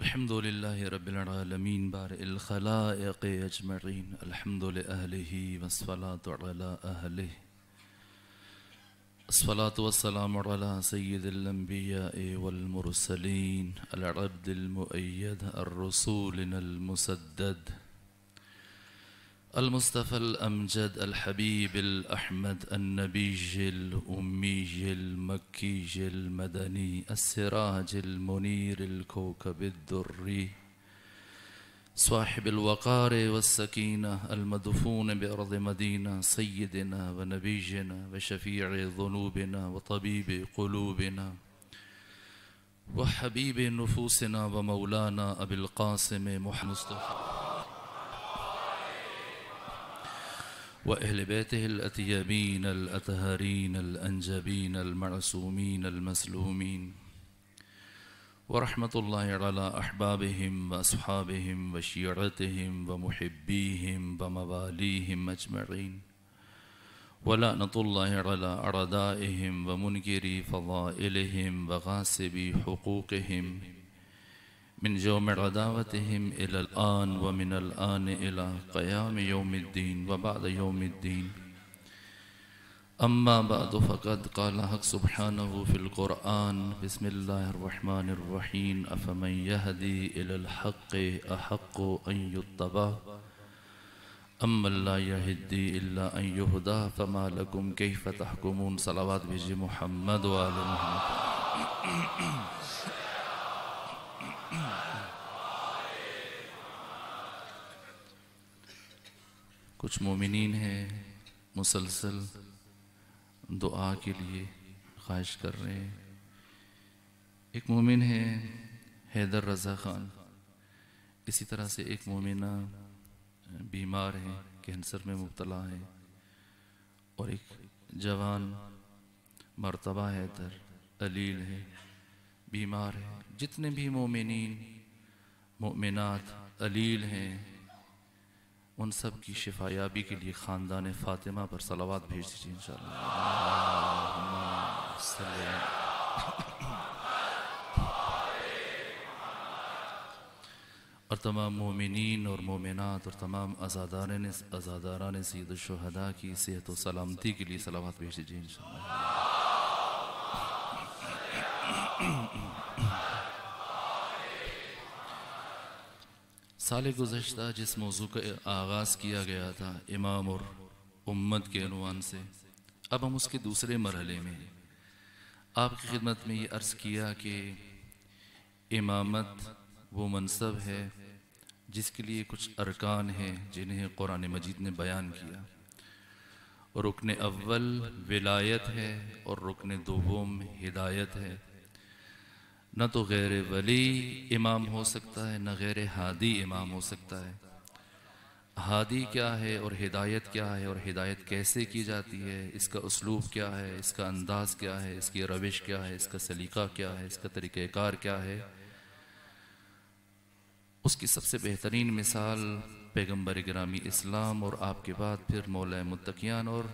الحمد لله رب العالمين بارئ الخلائق أجمعين الحمد لأهله والصلاة على أهله الصلاة والسلام على سيد الأنبياء والمرسلين العبد المؤيد الرسول المسدد المصطفى الأمجد الحبيب الأحمد النبي الأمي المكي المدني السراج المنير الكوكب الدري صاحب الوقار والسكينة المدفون بأرض مدينة سيدنا ونبينا وشفيع ذنوبنا وطبيب قلوبنا وحبيب نفوسنا ومولانا أبي القاسم محمد مصطفى وأهل بيته الأتيابين الأتهارين الأنجبين المعصومين المسلومين ورحمة الله على أحبابهم وأصحابهم وشيرتهم ومحبيهم ومواليهم أجمعين ولعنة الله على أعدائهم ومنكري فضائلهم وغاسبي حقوقهم मिन योम गदावतम इलान व मिन अलान इला क़याम योमद्दीन वबाद योमद्दीन अम्मा बाद फ़कत काला हक सुबहान फ़िलक़ुरआन बसमीम अफ़मदी इलहक़ अहक़ अयुतबा अम्लाहदी अयुहदा फ़मा लकुम कैफ़ तहकुमून सलावात भेजिए मोहम्मद वाल कुछ मोमिन हैं मुसलसल दुआ के लिए ख्वाहिश कर रहे हैं एक मोमिन है हैदर रज़ा ख़ान इसी तरह से एक मोमिना बीमार हैं कैंसर में मुबतला है और एक जवान मरतबा हैदर अलील है बीमार है जितने भी मोमिन मोमिनात अलील हैं उन सब की शिफायाबी के लिए ख़ानदान फ़ातिमा पर सलावाद भेज दीजिए इन और तमाम मोमिन और मोमिनत और तमाम आज़ादारान आजादारा सैद शहदा की सेहत व सलामती के लिए सलावाद भेज दीजिए इन साल गुजशत जिस मौजू का आगाज़ किया गया था इमाम और उम्मत के अनुमान से अब हम उसके दूसरे मरहले में आपकी खिदमत में ये अर्ज़ किया कि इमामत वो मनसब है जिसके लिए कुछ अरकान हैं जिन्हें कुरान मजीद ने बयान किया रुकन अव्वल विलायत है और रुकन दोम हिदायत है न तो गैर वली इमाम हो सकता है न गैर हादी इमाम हो सकता है हादी क्या है और हिदायत क्या है और हिदायत कैसे की जाती है इसका उसलूब क्या है इसका अंदाज़ क्या है इसकी रविश क्या है इसका सलीका क्या है इसका तरीक़ार क्या है उसकी सबसे बेहतरीन मिसाल पैगम्बर ग्रामी इस्लाम और आपके बाद फिर मौल मुतकियान और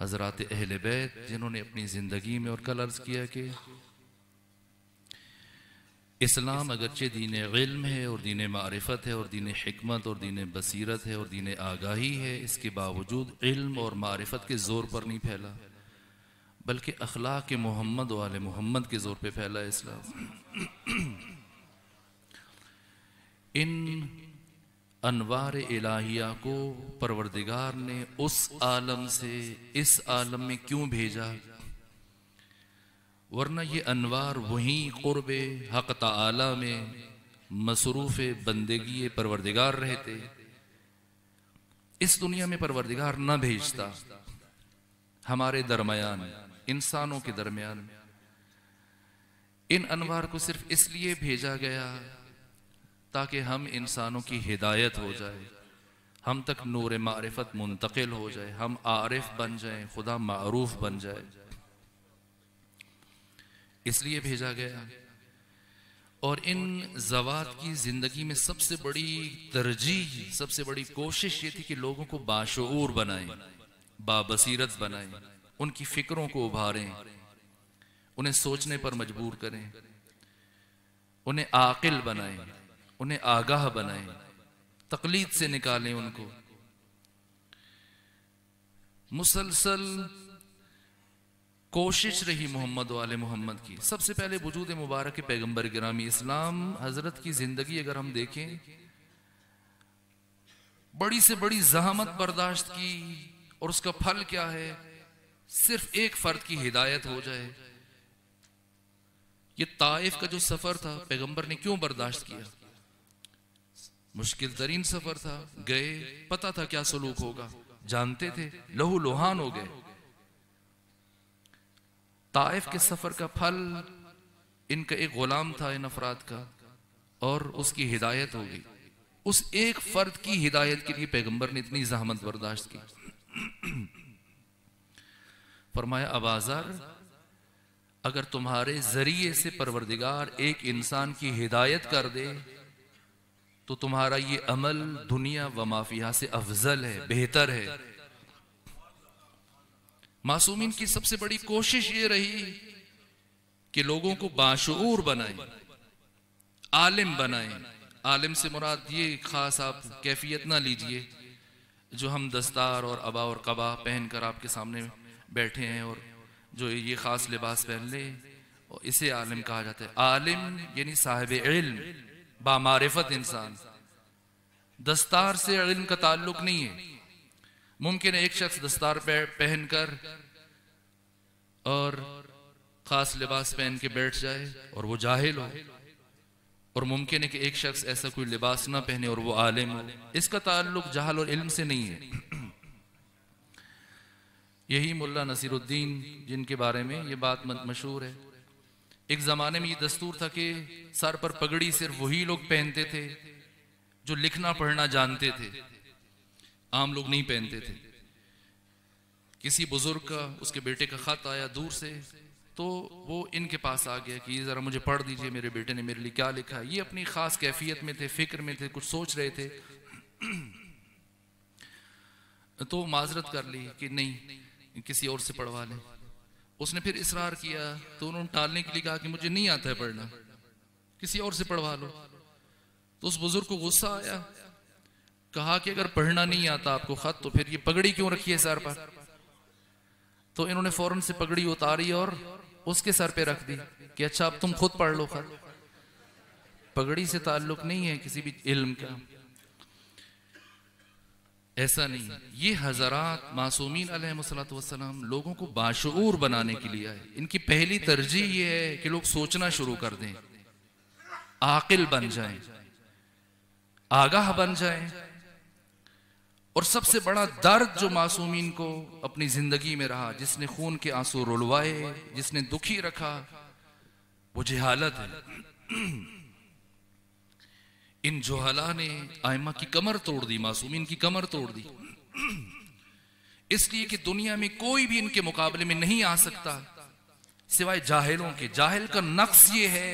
हज़रत अहल बैत जिन्होंने अपनी ज़िंदगी में और कल अर्ज़ किया कि इस्लाम अगरचे दीन इल्म है और दीन मारफत है और दीन हमत और दीन बसीरत है और दीन आगाही है इसके बावजूद इल्म और मारफत के ज़ोर पर नहीं फैला बल्कि अखलाक के मोहम्मद वाल मोहम्मद के ज़ोर पर फैला इस्लाम इन अनवार इलाहिया को परवरदिगार ने उस आलम से इस आलम में क्यों भेजा वरना ये अनवार वहीं क़ुरब हक़ तला में मसरूफ़ बंदगी परवरदिगार रहते इस दुनिया में परवरदिगार न भेजता हमारे दरमियान इंसानों के दरमियान इन अनवार को सिर्फ इसलिए भेजा गया ताकि हम इंसानों की हिदायत हो जाए हम तक नूर मारफत मुंतकिल हो जाए हम आरिफ बन जाए खुदा मरूफ बन जाए इसलिए भेजा गया और इन जवात की ज़िंदगी में सबसे बड़ी तरजीह सबसे बड़ी कोशिश ये थी कि लोगों को बाशूर बनाए बाबसीरत बनाए उनकी फ़िक्रों को उभारें उन्हें सोचने पर मजबूर करें उन्हें आकिल बनाए उन्हें आगाह बनाए तकलीद से निकालें उनको मुसलसल कोशिश रही मोहम्मद वाले मोहम्मद की सबसे पहले वजूद मुबारक पैगम्बर ग्रामी इस्लाम हजरत की ज़िंदगी अगर हम देखें बड़ी से बड़ी जहामत बर्दाश्त की और उसका फल क्या है सिर्फ एक फ़र्द की हिदायत हो जाए ये ताइफ का जो सफ़र था पैगंबर ने क्यों बर्दाश्त किया मुश्किल तरीन सफ़र था गए पता था क्या सलूक होगा जानते थे लहू लुहान हो गए ताइफ के सफ़र का फल इनका एक ग़ुलाम था इन अफराद का और उसकी हिदायत हो गई उस एक फ़र्द की हिदायत के लिए पैगम्बर ने इतनी जहमत बर्दाश्त की फरमाया अबाजार अगर तुम्हारे ज़रिए से परवरदिगार एक इंसान की हिदायत कर दे तो तुम्हारा ये अमल दुनिया व माफिया से अफजल है बेहतर है मासूमिन की सबसे बड़ी कोशिश ये रही कि लोगों को बाशूर बनाए आलिम बनाए आलिम से मुराद ये खास आप कैफियत ना लीजिए जो हम दस्तार और अबा और कबा पहनकर आपके सामने बैठे हैं और जो ये ख़ास लिबास पहन ले और इसे आलिम कहा जाता है आलिम यानी साहिब इल्म बामारिफत इंसान दस्तार से इल्म का ताल्लुक नहीं है मुमकिन है एक शख्स दस्तार पहनकर और खास लिबास पहन के बैठ जाए और वो जाहिल हो और मुमकिन है कि एक शख्स ऐसा कोई लिबास ना पहने और वो आलिम हो इसका ताल्लुक जहल और इल्म से नहीं है यही मुल्ला नसीरुद्दीन जिनके बारे में ये बात मशहूर है एक ज़माने में ये दस्तूर था कि सर पर पगड़ी सिर्फ वही लोग पहनते थे जो लिखना पढ़ना जानते थे आम लोग नहीं पहनते थे किसी बुजुर्ग का उसके बेटे का खत आया दूर से तो वो इनके पास आ गया कि ये ज़रा मुझे पढ़ दीजिए मेरे बेटे ने मेरे लिए क्या लिखा ये अपनी ख़ास कैफियत में थे फिक्र में थे कुछ सोच रहे थे तो माजरत कर ली कि नहीं किसी और से पढ़वा लें उसने फिर इसरार किया तो उन्होंने टालने के लिए कहा कि मुझे नहीं आता है पढ़ना किसी और से पढ़वा लो तो उस बुजुर्ग को गुस्सा आया कहा कि अगर पढ़ना नहीं आता आपको खत तो फिर ये पगड़ी क्यों रखी है सर पर तो इन्होंने फौरन से पगड़ी उतारी और उसके सर पे रख दी कि अच्छा अब तुम खुद पढ़ लो खत पगड़ी से ताल्लुक नहीं है किसी भी इल्म का ऐसा नहीं ये हजरात मासूमिन अलैहिस्सलाम लोगों को बाशूर बनाने के लिए आए इनकी पहली तरजीह ये है कि लोग सोचना शुरू कर दें आकिल बन जाएं, आगाह बन जाएं, और सबसे बड़ा दर्द जो मासूमीन को अपनी जिंदगी में रहा जिसने खून के आंसू रुलवाए जिसने दुखी रखा वो जहालत है इन जोहला ने आयमा की कमर तोड़ दी मासूमिन की कमर तोड़ दी इसलिए कि दुनिया में कोई भी इनके मुकाबले में नहीं आ सकता सिवाय जाहिलों के जाहिल का नक्स ये है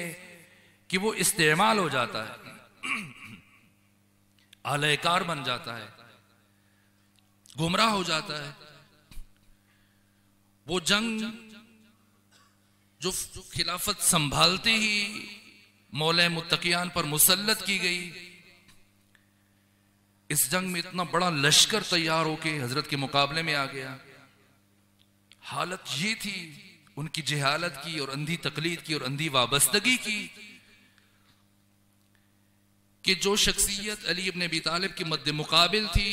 कि वो इस्तेमाल हो जाता है आलयकार बन जाता है गुमराह हो जाता है वो जंग जो खिलाफत संभालते ही मौल मुतकियान पर मुसलत की गई इस जंग में इतना बड़ा लश्कर तैयार होके हजरत के मुकाबले में आ गया हालत ये थी उनकी जहालत की और अंधी तकलीद की और अंधी वाबस्तगी की कि जो शख्सियत अली अबन अबी तालिब के मद्द मुकाबिल थी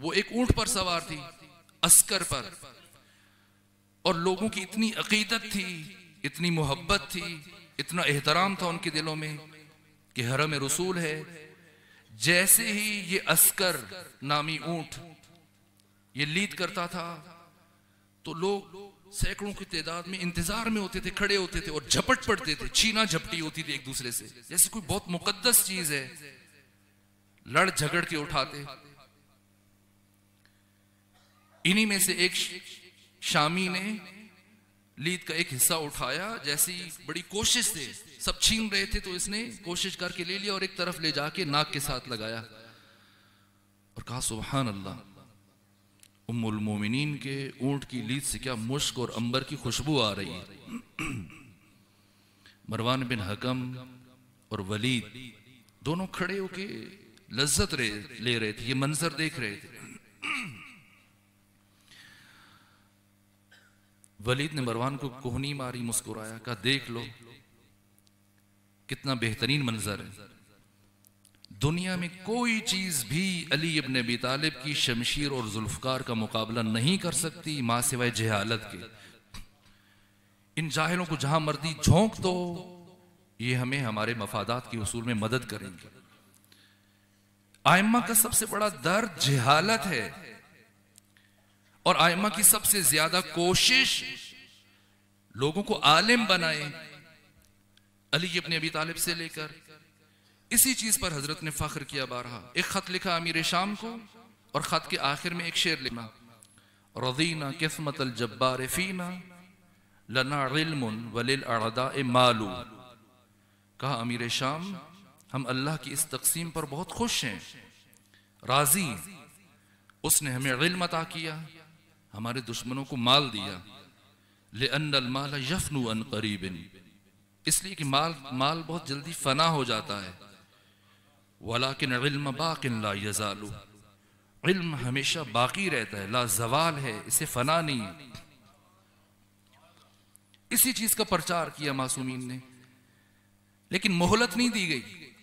वो एक ऊंट पर सवार थी अस्कर पर और लोगों की इतनी अकीदत थी इतनी मोहब्बत थी इतना एहतराम था उनके दिलों में कि हरम रसूल है जैसे ही ये अस्कर नामी ऊंट ये लीद करता था तो लोग सैकड़ों की तादाद में इंतजार में होते थे खड़े होते थे और झपट पड़ते थे छीना झपटी होती थी एक दूसरे से जैसे कोई बहुत मुकद्दस चीज है लड़ झगड़ के उठाते इन्हीं में से एक शामी ने लीद का एक हिस्सा उठाया जैसी बड़ी कोशिश से सब छीन रहे थे तो इसने कोशिश करके ले लिया और एक तरफ ले जाके नाक के साथ लगाया और कहा सुबहान अल्लाह उम्मुल मोमिनीन के ऊंट की लीद से क्या मुश्क और अंबर की खुशबू आ रही मरवान बिन हकम और वलीद दोनों खड़े होके लज्जत ले रहे थे ये मंजर देख रहे थे वलीद ने मरवान को कोहनी मारी मुस्कुराया का देख लो कितना बेहतरीन मंजर है दुनिया में कोई चीज भी अली अब नबी तालिब की शमशीर और जुल्फकार का मुकाबला नहीं कर सकती मां सिवाय जहालत के इन जाहिलों को जहां मर्दी झोंक दो ये हमें हमारे मफादात के उसूल में मदद करेंगे आयमा का सबसे बड़ा दर्द जहालत है और आयमा की सबसे ज्यादा कोशिश लोगों को आलिम बनाए अली अपने अभी तालिब से लेकर इसी चीज पर हजरत ने फख्र किया बारहा एक खत लिखा अमीर शाम को और खत के आखिर में एक शेर लिखना रदीना किस्मत जब्बार फीना लना मालू कहा अमीर शाम हम अल्लाह की इस तकसीम पर बहुत खुश हैं राजी उसने हमें अता किया हमारे दुश्मनों को माल दिया ले माला यफनू अन करीब इसलिए कि माल माल बहुत जल्दी फना हो जाता है वाला के नल्म इल्म हमेशा बाकी रहता है ला जवाल है इसे फना नहीं है इसी चीज का प्रचार किया मासूमीन ने लेकिन मोहलत नहीं दी गई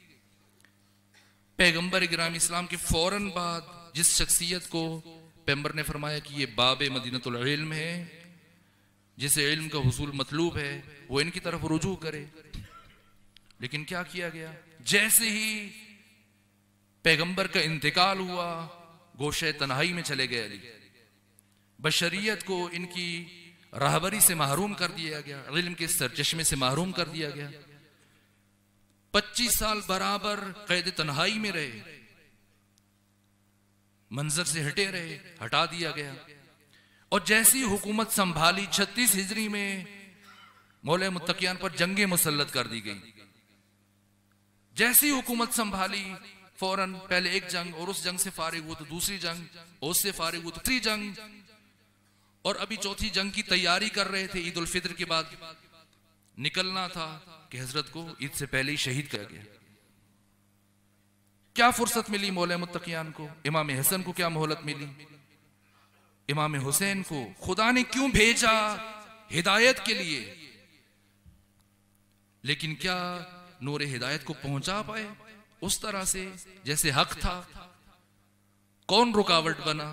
पैगंबर इग्राम इस्लाम के फौरन बाद जिस शख्सियत को पैम्बर ने फरमाया कि ये बाब मदीनतम है जिसे इल्म का हसूल मतलूब है वो इनकी तरफ रुजू करे लेकिन क्या किया गया जैसे ही पैगंबर का इंतकाल हुआ गोशे तनाई में चले गए अली बशरीत को इनकी राहबरी से महरूम कर दिया गया इल्म के सरचश्मे से महरूम कर दिया गया 25 साल बराबर कैद तनहाई में रहे मंजर से हटे रहे हटा दिया गया और जैसी हुकूमत संभाली छत्तीस हिजरी में मौल मुतकियान पर जंगे मुसलत कर दी गई जैसी हुकूमत संभाली फौरन पहले एक जंग और उस जंग से फारिग हुआ तो दूसरी जंग और उससे फारिग हुआ तो तीसरी जंग और अभी चौथी जंग की तैयारी कर रहे थे ईद उल फितर के बाद निकलना था कि हजरत को ईद से पहले ही शहीद कर गया क्या फुर्सत मिली मोल मुतकियान को इमाम हसन को क्या मोहलत मिली इमाम हुसैन को खुदा ने क्यों भेजा हिदायत के लिए लेकिन क्या नूर हिदायत को पहुंचा पाए उस तरह से जैसे हक था कौन रुकावट बना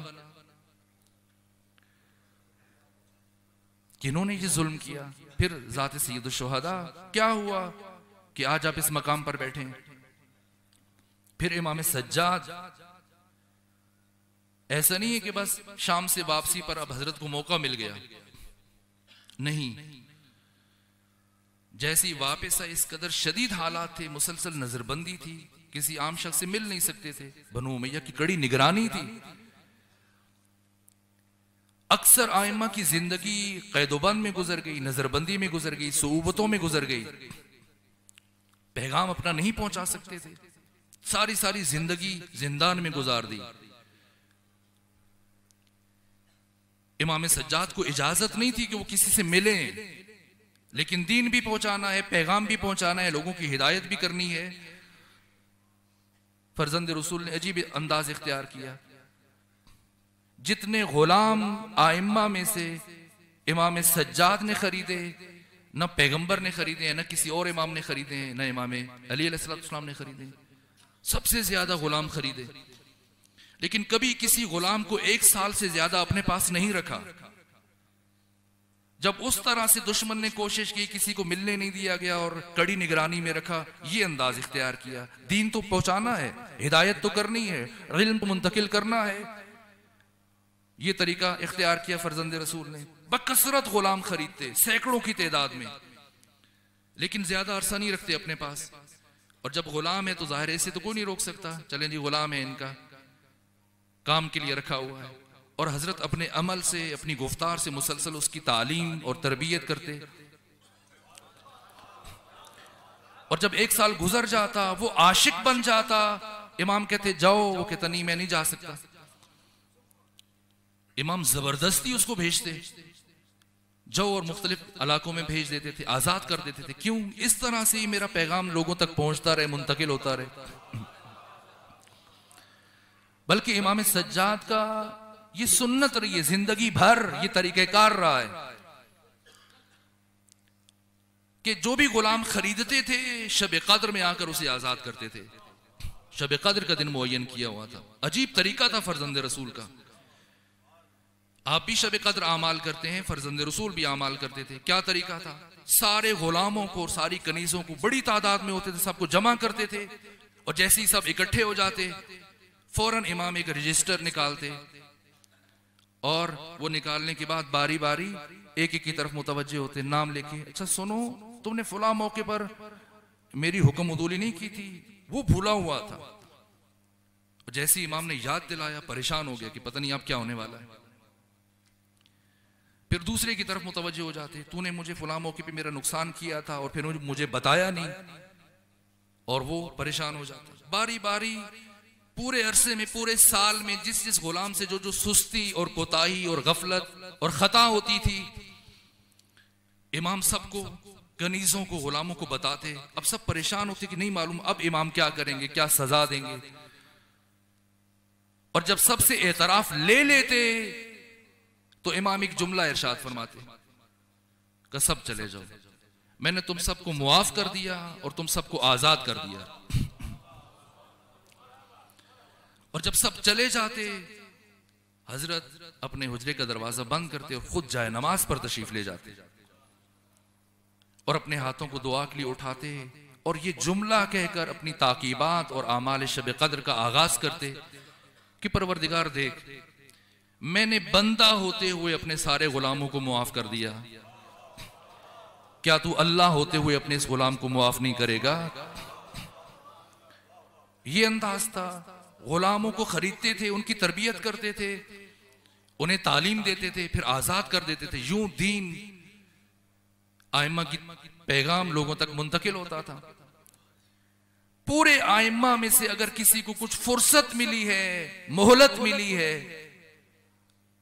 किन्होंने ये जुल्म किया फिर जाते सैद शोहदा क्या हुआ कि आज आप इस मकाम पर बैठे फिर इमाम सज्जाद ऐसा नहीं है कि बस शाम से वापसी पर अब हजरत को मौका मिल गया नहीं जैसी वापस आए इस कदर शदीद हालात थे मुसलसल नजरबंदी थी किसी आम शख्स से मिल नहीं सकते थे बनु मैया की कड़ी निगरानी थी अक्सर आयमा की जिंदगी कैदोबंद में गुजर गई नजरबंदी में गुजर गई सोबतों में गुजर गई पैगाम अपना नहीं पहुंचा सकते थे सारी सारी जिंदगी जिंदान में गुजार दी इमाम सज्जाद को इजाजत नहीं थी कि वो किसी से मिले लेकिन दीन भी पहुंचाना है पैगाम भी पहुंचाना है लोगों की हिदायत भी करनी है फरजंद रसूल ने अजीब अंदाज इख्तियार किया जितने गुलाम आइम्मा में से इमाम सज्जाद ने खरीदे ना पैगंबर ने खरीदे ना किसी और इमाम ने खरीदे ना इमाम अली ने खरीदे सबसे ज्यादा गुलाम खरीदे लेकिन कभी किसी गुलाम को एक साल से ज्यादा अपने पास नहीं रखा जब उस तरह से दुश्मन ने कोशिश की किसी को मिलने नहीं दिया गया और कड़ी निगरानी में रखा ये अंदाज इख्तियार किया दीन तो पहुंचाना है हिदायत तो करनी है रिल्म मुंतकिल करना है ये तरीका इख्तियार किया फर्जंद रसूल ने बकसरत गुलाम खरीदते सैकड़ों की तादाद में लेकिन ज्यादा अरसा नहीं रखते अपने पास और जब गुलाम है तो जाहिर ऐसे तो कोई नहीं रोक सकता चले जी गुलाम है इनका काम के लिए रखा हुआ है और हजरत अपने अमल से अपनी गुफ्तार से मुसलसल उसकी तालीम और तरबियत करते और जब एक साल गुजर जाता वो आशिक बन जाता इमाम कहते जाओ वो कहता नहीं मैं नहीं जा सकता इमाम जबरदस्ती उसको भेजते जो और मुख्तलिफ इलाकों में भेज देते थे आज़ाद कर देते थे क्यों इस तरह से ही मेरा पैगाम लोगों तक पहुंचता रहे मुंतकिल होता रहे बल्कि इमाम सज्जाद का ये सुन्नत रही है जिंदगी भर ये तरीक़ेकार रहा है कि जो भी गुलाम खरीदते थे शब कद्र में आकर उसे आज़ाद करते थे शब कद्र का दिन मुन किया हुआ था अजीब तरीका था फर्जंद रसूल का आप भी शब कदर आमाल करते हैं फर्जंद रसूल भी आमाल करते थे क्या तरीका था सारे गुलामों को सारी कनीजों को बड़ी तादाद में होते थे सबको जमा करते थे और जैसे ही सब इकट्ठे हो जाते फौरन इमाम एक रजिस्टर निकालते और वो निकालने के बाद बारी बारी एक एक की तरफ मुतवजे होते नाम लेके अच्छा सुनो तुमने फुला मौके पर मेरी हुक्म उदूली नहीं की थी वो भूला हुआ था जैसे इमाम ने याद दिलाया परेशान हो गया कि पता नहीं आप क्या होने वाला है फिर दूसरे की तरफ मुतवजे हो जाते तूने मुझे फुला मौके पर मेरा नुकसान किया था और फिर मुझे बताया नहीं और वो परेशान हो जाते बारी बारी पूरे अरसे में पूरे साल में जिस जिस गुलाम से जो जो सुस्ती और कोताही और गफलत और खता होती थी इमाम सबको गनीजों को गुलामों को बताते अब सब परेशान होते कि नहीं मालूम अब इमाम क्या करेंगे क्या सजा देंगे और जब सबसे एतराफ ले लेते तो इमाम एक जुमला इरशाद फरमाते कसब चले जाओ मैंने तुम सबको मुआफ कर दिया और तुम सबको आजाद कर दिया और जब सब चले जाते हजरत अपने हजरे का दरवाजा बंद करते और खुद जाए नमाज पर तशरीफ ले जाते और अपने हाथों को दुआ के लिए उठाते और ये जुमला कहकर अपनी ताकीबात और आमाल शब कदर का आगाज करते कि परवरदिगार देख मैंने बंदा होते हुए अपने सारे गुलामों को मुआफ कर दिया क्या तू अल्लाह होते हुए अपने इस गुलाम को मुआफ नहीं करेगा ये अंदाज था गुलामों को खरीदते थे उनकी तरबियत करते थे उन्हें तालीम देते थे फिर आजाद कर देते थे यूं दीन आयमा की पैगाम लोगों तक मुंतकिल होता था पूरे आयमा में से अगर किसी को कुछ फुर्सत मिली है मोहलत मिली है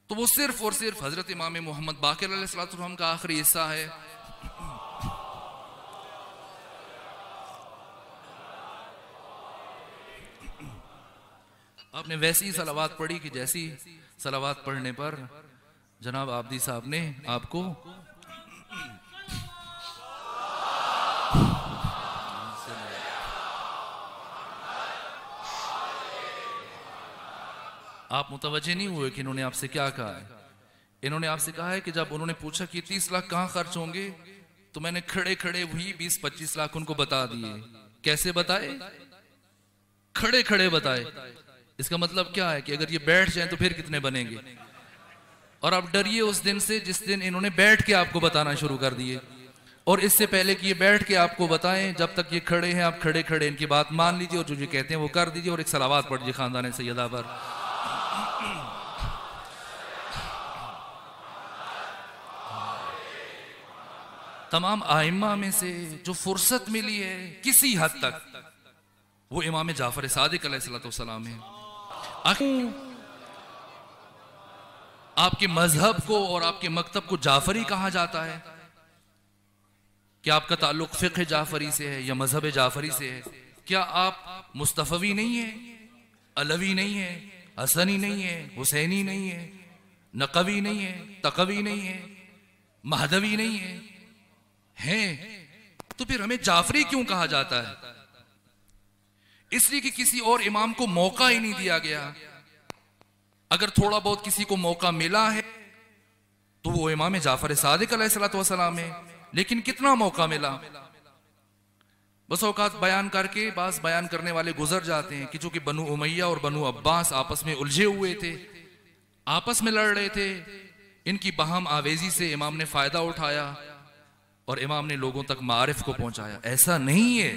तो वो सिर्फ और सिर्फ हजरत इमाम मोहम्मद बाकर सलाम का आखिरी हिस्सा है आपने वैसी सलावात पढ़ी कि जैसी सलावात पढ़ने पर जनाब आबदी साहब ने आपको आप मुतवजे नहीं हुए कि इन्होंने आपसे क्या कहा है इन्होंने आपसे कहा है कि जब उन्होंने पूछा कि तीस लाख कहाँ खर्च होंगे तो मैंने खड़े खड़े वही बीस पच्चीस लाख उनको बता दिए कैसे बताए खड़े खड़े बताए इसका मतलब क्या है कि अगर ये बैठ जाए तो फिर कितने बनेंगे और आप डरिए उस दिन से जिस दिन इन्होंने बैठ के आपको बताना शुरू कर दिए और इससे पहले कि ये बैठ के आपको बताएं जब तक ये खड़े हैं आप खड़े खड़े इनकी बात मान लीजिए और जो जो कहते हैं वो कर दीजिए और एक सलावाद पढ़ दीजिए खानदान सैदा पर तमाम आयमा में से जो फुर्सत मिली है किसी हद तक वो इमाम जाफर सादिक सलाम है आपके मजहब को और आपके मकतब को जाफरी कहा जाता है क्या आपका ताल्लुक फ़िक जाफरी से है या मजहब जाफरी से है क्या आप मुस्तफ़वी नहीं है अलवी नहीं है हसनी नहीं है हुसैनी नहीं है नकवी नहीं है तकवी नहीं है महदवी नहीं है हैं तो फिर हमें जाफरी क्यों कहा जाता है इसलिए कि किसी और इमाम को मौका ही नहीं दिया गया अगर थोड़ा बहुत किसी को मौका मिला है तो वो इमाम जाफर सादिक सलाम है लेकिन कितना मौका मिला बस औकात बयान करके बास बयान करने वाले गुजर जाते हैं कि चूंकि बनु उमैया और बनु अब्बास आपस में उलझे हुए थे आपस में लड़ रहे थे इनकी बहम आवेजी से इमाम ने फायदा उठाया और इमाम ने लोगों तक मारिफ को पहुंचाया ऐसा नहीं है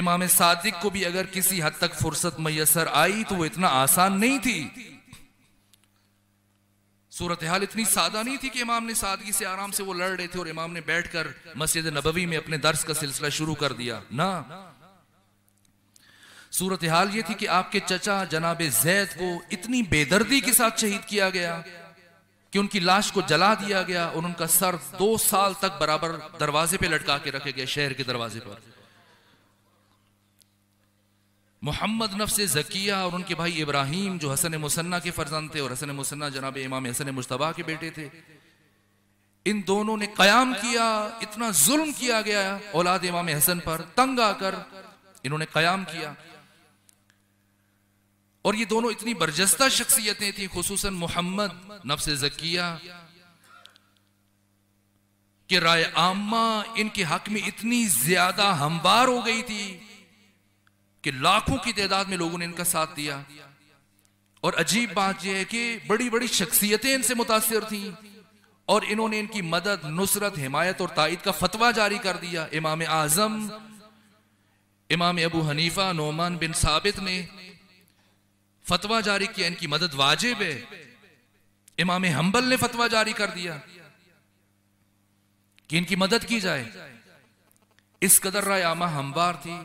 इमाम सादिक को भी अगर किसी हद तक फुर्सत मैसर आई तो वो इतना आसान नहीं थी सूरत हाल इतनी सादा नहीं थी कि इमाम ने सादगी से आराम से वो लड़ रहे थे और इमाम ने बैठकर मस्जिद नबवी में अपने दर्श का सिलसिला शुरू कर दिया ना सूरत हाल ये थी कि आपके चचा जनाब जैद को इतनी बेदर्दी के साथ शहीद किया गया कि उनकी लाश को जला दिया गया और उनका सर दो साल तक बराबर दरवाजे पे लटका के रखे गए शहर के दरवाजे पर मोहम्मद नफसे जकिया और उनके भाई इब्राहिम जो हसन मुसन्ना के फर्जन थे और हसन मुसन्ना जनाब इमाम हसन मुशतबा के बेटे थे इन दोनों ने कयाम किया इतना जुल्म किया गया औलाद इमाम हसन पर तंग आकर इन्होंने कयाम किया और ये दोनों इतनी बर्जस्ता शख्सियतें थी खसूस मोहम्मद नफ्स जकिया कि राय आमा इनके हक में इतनी ज्यादा हमवार हो गई थी कि लाखों की तादाद में लोगों ने इनका साथ दिया और अजीब बात यह है कि बड़ी बड़ी शख्सियतें इनसे मुतासर थी और इन्होंने इनकी मदद नुसरत हिमायत और ताइद का फतवा जारी कर दिया इमाम आजम इमाम अबू हनीफा नोमान बिन साबित ने फतवा जारी किया इनकी मदद वाजिब है इमाम हम्बल ने फतवा जारी कर दिया कि इनकी मदद की जाए इस कदर आमा हमवार थी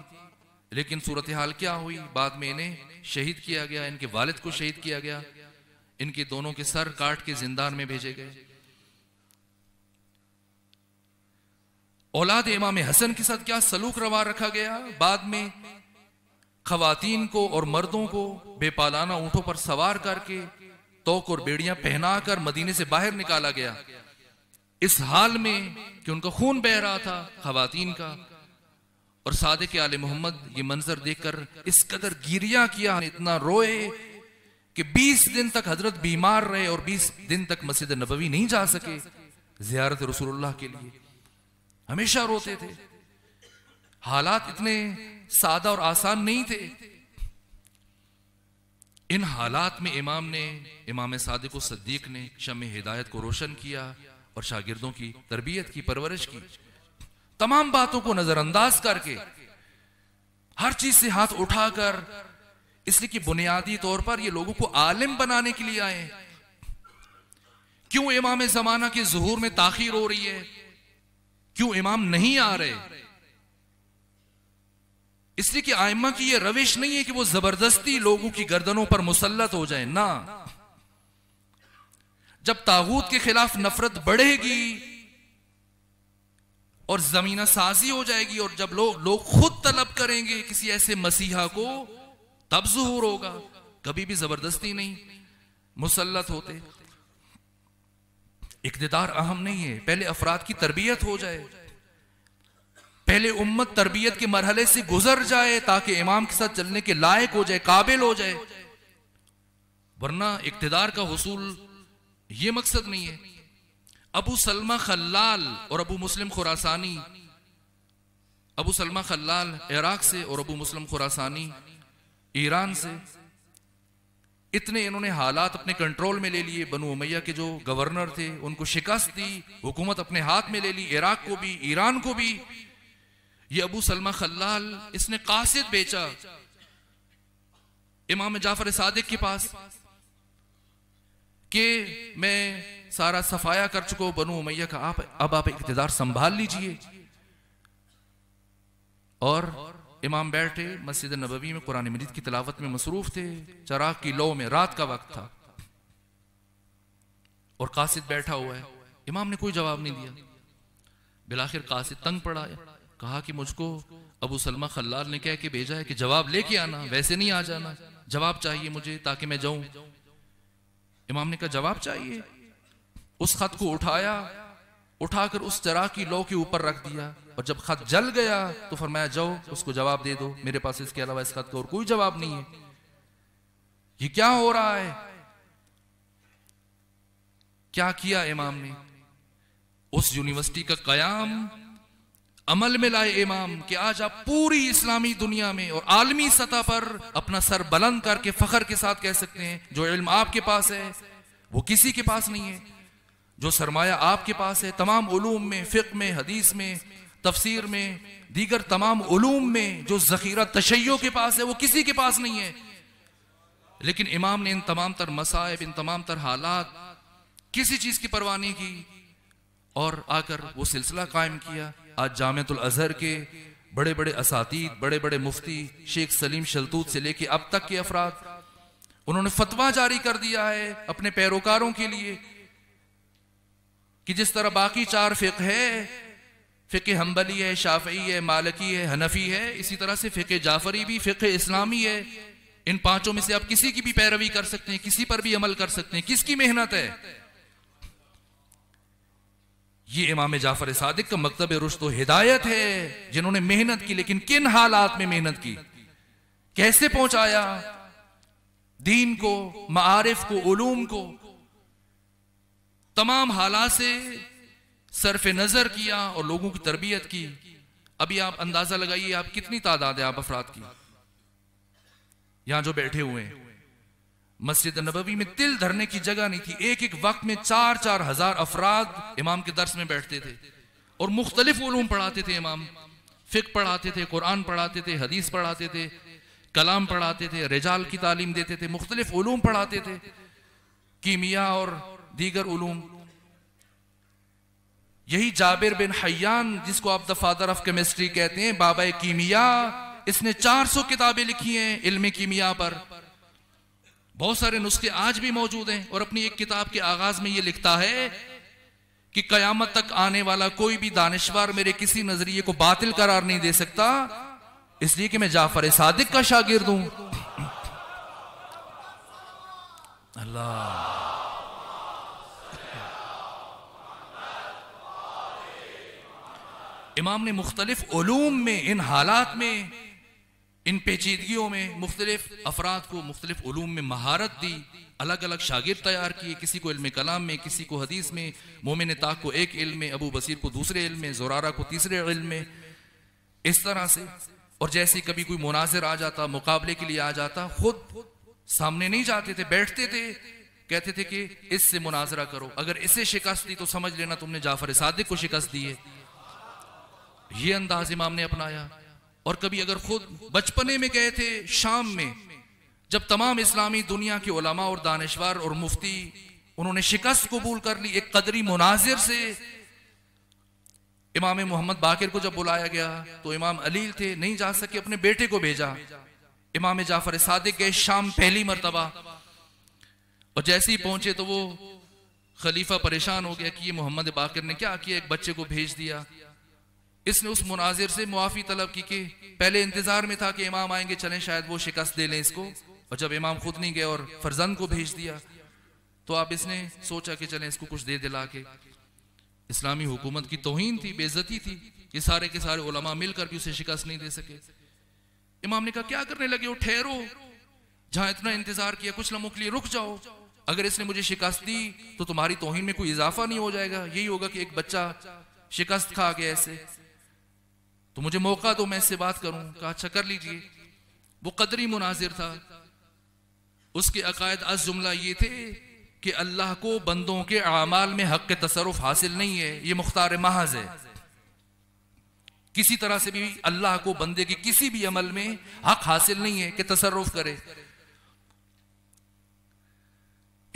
लेकिन सूरत हाल क्या हुई बाद में इन्हें शहीद किया गया इनके वालिद को शहीद किया गया इनके दोनों के सर काट के जिंदा में भेजे गए औलाद इमाम हसन के साथ क्या सलूक रवा रखा गया बाद में खातन को और मर्दों को बेपालाना ऊँटों पर सवार करके तोक और बेड़ियां पहना कर मदीने से बाहर निकाला गया इस हाल में कि उनका खून बह रहा था खातन का और सादे के आल मोहम्मद ये मंजर देखकर इस कदर गिरिया किया इतना रोए कि 20 दिन तक हजरत बीमार रहे और 20 दिन तक मस्जिद नबवी नहीं जा सके जियारत रसूलुल्लाह के लिए हमेशा रोते थे हालात इतने सादा और आसान नहीं थे इन हालात में इमाम ने इमाम सादिक सद्दीक ने शम हिदायत को रोशन किया और शागिर्दों की तरबियत की परवरिश की तमाम बातों को नजरअंदाज करके हर चीज से हाथ उठाकर इसलिए कि बुनियादी तौर पर ये लोगों को आलिम बनाने के लिए आए क्यों इमाम जमाना के जहूर में ताखिर हो रही है क्यों इमाम नहीं आ रहे इसलिए कि आयमा की यह रविश नहीं है कि वो जबरदस्ती लोगों की गर्दनों पर मुसलत हो जाए ना जब ताबूत के खिलाफ नफरत बढ़ेगी और जमीना साजी हो जाएगी और जब लोग लो खुद तलब करेंगे किसी ऐसे मसीहा को तब जहूर होगा कभी भी जबरदस्ती नहीं मुसलत होते इकतदार अहम नहीं है पहले अफराद की तरबियत हो जाए पहले उम्मत तरबियत के मरहले से गुजर जाए ताकि इमाम के साथ चलने के लायक हो जाए काबिल हो जाए वरना इकतदार का हसूल ये मकसद नहीं है अबू सलमा खल्लाल और Abu Muslim Khurasani Abu Salama Khallal Iraq से और अबू मुस्लिम खुरासानी ईरान से इतने इन्होंने हालात अपने कंट्रोल में ले लिए बनु उमैया के जो गवर्नर थे उनको शिकस्त दी हुकूमत अपने हाथ में ले ली इराक को भी ईरान को भी ये अबू सलमा खल्लाल इसने कासिद बेचा इमाम जाफर सादिक के पास कि मैं सारा सफाया कर चुका हूं बनू मैया का आप अब आप इकतदार संभाल लीजिए और इमाम बैठे मस्जिद नबवी में कुरान मजीद की तलावत में मसरूफ थे चराग की लो में रात का वक्त था और कासिद बैठा हुआ है इमाम ने कोई जवाब नहीं दिया बिलाखिर कासिद तंग पड़ा है कहा कि मुझको अबू सलमा खल्लाल ने कह के भेजा है कि जवाब लेके आना वैसे नहीं आ जाना जवाब चाहिए मुझे ताकि मैं जाऊं इमाम ने कहा जवाब चाहिए उस खत को उठाया उठाकर उस चरा की लौ के ऊपर रख दिया और जब खत जल गया तो फरमाया जाओ उसको जवाब दे दो मेरे पास इसके अलावा इस खत का और कोई जवाब नहीं है ये क्या हो रहा है क्या किया इमाम ने उस यूनिवर्सिटी का कयाम अमल में लाए इमाम कि आज आप पूरी इस्लामी दुनिया में और आलमी सतह पर अपना सर बुलंद करके फखर के साथ कह सकते हैं जो इल्म आपके पास है वो किसी के पास नहीं है जो सरमाया आपके पास है तमाम ूम में फ़िक में हदीस में तफसीर में दीगर तमाम उलूम में जो ज़ख़ीरा तशैयों के पास है वो किसी के पास नहीं है लेकिन इमाम ने इन तमाम तर मसायब इन तमाम तर हालात किसी चीज़ की परवाह नहीं की और आकर वो सिलसिला कायम किया आज जामतुल अजहर के बड़े बड़े असातीद बड़े बड़े मुफ्ती शेख सलीम शलतूत से लेके अब तक के अफराद उन्होंने फतवा जारी कर दिया है अपने पैरोकारों के लिए कि जिस तरह बाकी चार फिक है फ़िक हम्बली है शाफी है मालकी है हनफी है इसी तरह से फ़िक जाफरी भी फ़िक इस्लामी है इन पांचों में से आप किसी की भी पैरवी कर सकते हैं किसी पर भी अमल कर सकते हैं किसकी मेहनत है ये इमाम जाफर सादिक का मकतब रुश तो हिदायत है जिन्होंने मेहनत की लेकिन किन हालात में मेहनत की कैसे पहुंचाया दीन को मारिफ को उलूम को तमाम हालात से सरफ नजर किया और लोगों की तरबियत की अभी आप अंदाजा लगाइए आप कितनी तादाद है आप अफराद की यहां जो बैठे हुए हैं मस्जिद नबवी में तिल धरने की जगह नहीं थी एक एक वक्त में चार चार हजार अफराद इमाम के दर्श में बैठते थे और मुख्तलिफ उलूम पढ़ाते थे इमाम फ़िक पढ़ाते थे कुरान पढ़ाते थे हदीस पढ़ाते थे कलाम पढ़ाते थे रिजाल की तालीम देते थे मुख्तलिफ उलूम पढ़ाते थे कीमिया और दीगर उलूम यही जाबिर बिन हयान जिसको आप द फादर ऑफ केमिस्ट्री कहते हैं बाबा कीमिया इसने चार सौ किताबें लिखी हैं इल्म कीमिया पर बहुत सारे नुस्खे आज भी मौजूद हैं और अपनी एक किताब के आगाज में ये लिखता है कि कयामत तक आने वाला कोई भी दानश्वर मेरे किसी नजरिए को बातिल करार नहीं दे सकता इसलिए कि मैं जाफर सादिक का शागिर्द हूं अल्लाह इमाम ने मुख्तलिफ में इन हालात में इन पेचीदगियों में मुख्तलिफ अफराद को मुख्तलिफ ूम में महारत दी अलग अलग शागिर तैयार किए किसी को इलम कलाम में किसी को हदीस में मोमिन ताक को एक इल्म में अबू बसीर को दूसरे इल्म में जोरारा को तीसरे इल्म में इस तरह से और जैसे कभी कोई मुनाजिर आ जाता मुकाबले के लिए आ जाता खुद सामने नहीं जाते थे बैठते थे कहते थे कि इससे मुनाजरा करो अगर इसे शिकस्त दी तो समझ लेना तुमने जाफर सादिक को शिकस्त दी है ये अंदाज इमाम ने अपनाया और कभी अगर खुद बचपने में गए थे शाम में जब तमाम इस्लामी दुनिया के ओलामा और दानश्वर और मुफ्ती उन्होंने शिकस्त कबूल कर ली एक कदरी मुनाजिर से इमाम मोहम्मद बाकिर को जब बुलाया गया तो इमाम अलील थे नहीं जा सके अपने बेटे को भेजा इमाम जाफर सादिक गए शाम पहली मरतबा और जैसे ही पहुंचे तो वो खलीफा परेशान हो गया कि ये मोहम्मद बाकिर ने क्या किया एक बच्चे को भेज दिया इसने उस मुनाजिर से मुआफ़ी तलब की कि पहले इंतज़ार में था कि इमाम आएंगे चलें शायद वो शिकस्त दे लें इसको और जब इमाम खुद नहीं गए और फरजंद को भेज दिया तो आप इसने सोचा कि चलें इसको कुछ दे दिला के इस्लामी हुकूमत की तोहिन थी बेज़ती थी ये सारे के सारे ओलमा मिलकर भी उसे शिकस्त नहीं दे सके इमाम ने कहा क्या करने लगे वो ठहरो जहां इतना इंतज़ार किया कुछ लम्हों के लिए रुक जाओ अगर इसने मुझे शिकस्त दी तो तुम्हारी तोहिन में कोई इजाफा नहीं हो जाएगा यही होगा कि एक बच्चा शिकस्त खा गया ऐसे तो मुझे मौका दो मैं इससे बात करूं कहा अच्छा कर लीजिए वो कदरी मुनाजिर था उसके अकायद अज जुमला ये थे कि अल्लाह को बंदों के अमाल में हक के तसरफ हासिल नहीं है ये मुख्तार महज है किसी तरह से भी अल्लाह को बंदे के किसी भी अमल में हक हासिल नहीं है कि तसरफ करे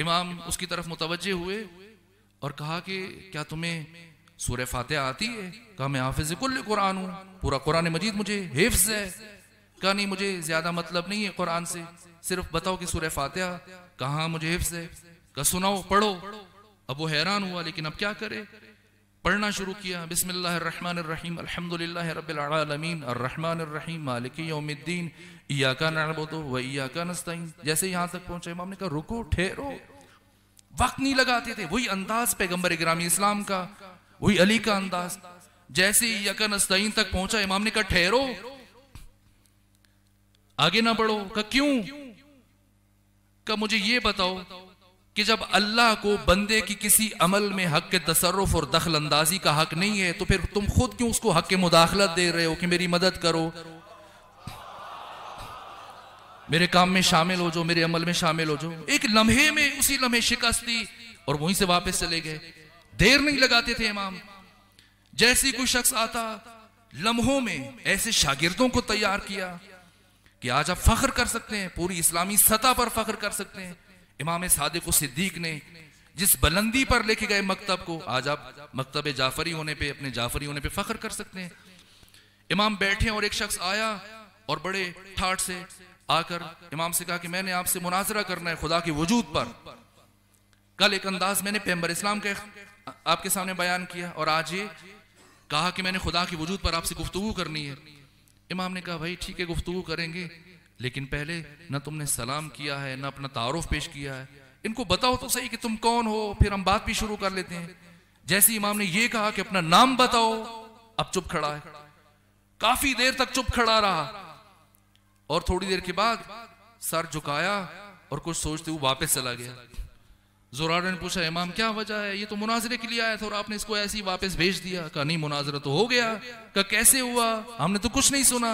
इमाम उसकी तरफ मुतवजे हुए और कहा कि क्या तुम्हें सूर्य फातह आती है कहा मैं हाफिज कुल कुरान हूँ पूरा कुरान मजीद मुझे हिफ्स है कहा नहीं मुझे ज्यादा मतलब नहीं है कुरान से सिर्फ बताओ कि सूर्य फातह कहा मुझे हिफ्स है कहा सुनाओ पढ़ो अब वो हैरान हुआ लेकिन अब क्या करे पढ़ना शुरू किया बिसमीम अलहमदिल्ला रबालमीन रहीम मालिकीद्दीन ईया व ईया का जैसे यहाँ तक पहुंचे इमाम ने कहा रुको ठहरो वक्त नहीं लगाते थे वही अंदाज पैगम्बर ग्रामी इस्लाम का वही अली का अंदाज जैसे ही यकन अस्तईन तक पहुंचा इमाम ने कहा ठहरो आगे ना बढ़ो का क्यों का मुझे ये बताओ कि जब अल्लाह को बंदे की किसी अमल में हक के तसरफ और दखल अंदाजी का हक नहीं है तो फिर तुम खुद क्यों उसको हक के मुदाखलत दे रहे हो कि मेरी मदद करो मेरे काम में शामिल हो जाओ मेरे अमल में शामिल हो जाओ एक लम्हे में उसी लम्हे शिकस्त दी और वहीं से वापस चले गए देर नहीं लगाते थे इमाम जैसे ही कोई शख्स आता लम्हों में ऐसे शागिर्दों को तैयार किया कि आज आप फख्र कर सकते हैं पूरी इस्लामी सतह पर फख्र कर सकते हैं इमाम सादिक सिद्दीक ने जिस बुलंदी पर लेके गए मकतब को आज आप मकतब जाफरी होने पे अपने जाफरी होने पे फख्र कर सकते हैं इमाम बैठे और एक शख्स आया और बड़े ठाट से आकर इमाम से कहा कि मैंने आपसे मुनाजरा करना है खुदा के वजूद पर कल एक अंदाज मैंने पैम्बर इस्लाम का आपके सामने बयान किया और आज ये कहा कि मैंने खुदा की वजूद पर आपसे गुफ्तु करनी है इमाम ने कहा भाई ठीक है गुफ्तु करेंगे लेकिन पहले ना तुमने सलाम किया है ना अपना तारुफ पेश किया है इनको बताओ तो सही कि तुम कौन हो फिर हम बात भी शुरू कर लेते हैं जैसे इमाम ने यह कहा कि अपना नाम बताओ अब चुप खड़ा है काफी देर तक चुप खड़ा रहा और थोड़ी देर के बाद सर झुकाया और कुछ सोचते हुए वापस चला गया जोरा ने पूछा इमाम क्या वजह है ये तो मुनाजरे के लिए आया था और आपने इसको ऐसे ही वापस भेज दिया कहा नहीं मुनाजरा तो हो गया कहा कैसे हुआ हमने तो कुछ नहीं सुना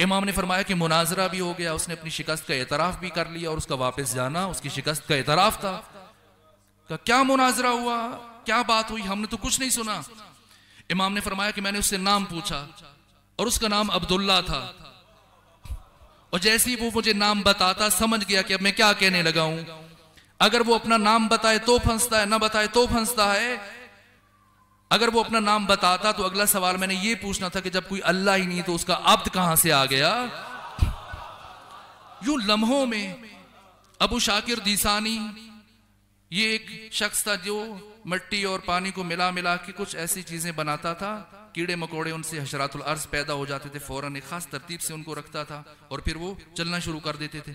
इमाम ने फरमाया कि मुनाजरा भी हो गया उसने अपनी शिकस्त का एतराफ भी कर लिया और उसका वापस जाना उसकी शिकस्त का एतराफ था कहा क्या मुनाजरा हुआ क्या बात हुई हमने तो कुछ नहीं सुना इमाम ने फरमाया कि मैंने उससे नाम पूछा और उसका नाम अब्दुल्ला था और जैसे ही वो मुझे नाम बताता समझ गया कि अब मैं क्या कहने लगा हूं अगर वो अपना नाम बताए तो फंसता है ना बताए तो फंसता है अगर वो अपना नाम बताता तो अगला सवाल मैंने ये पूछना था कि जब कोई अल्लाह ही नहीं तो उसका अब्द कहां से आ गया यूं लम्हों में अबू शाकिर दीसानी ये एक शख्स था जो मट्टी और पानी को मिला मिला के कुछ ऐसी चीजें बनाता था कीड़े मकोड़े उनसे हशरातुल अर्ज पैदा हो जाते थे फौरन एक खास तरतीब से उनको रखता था और फिर वो चलना शुरू कर देते थे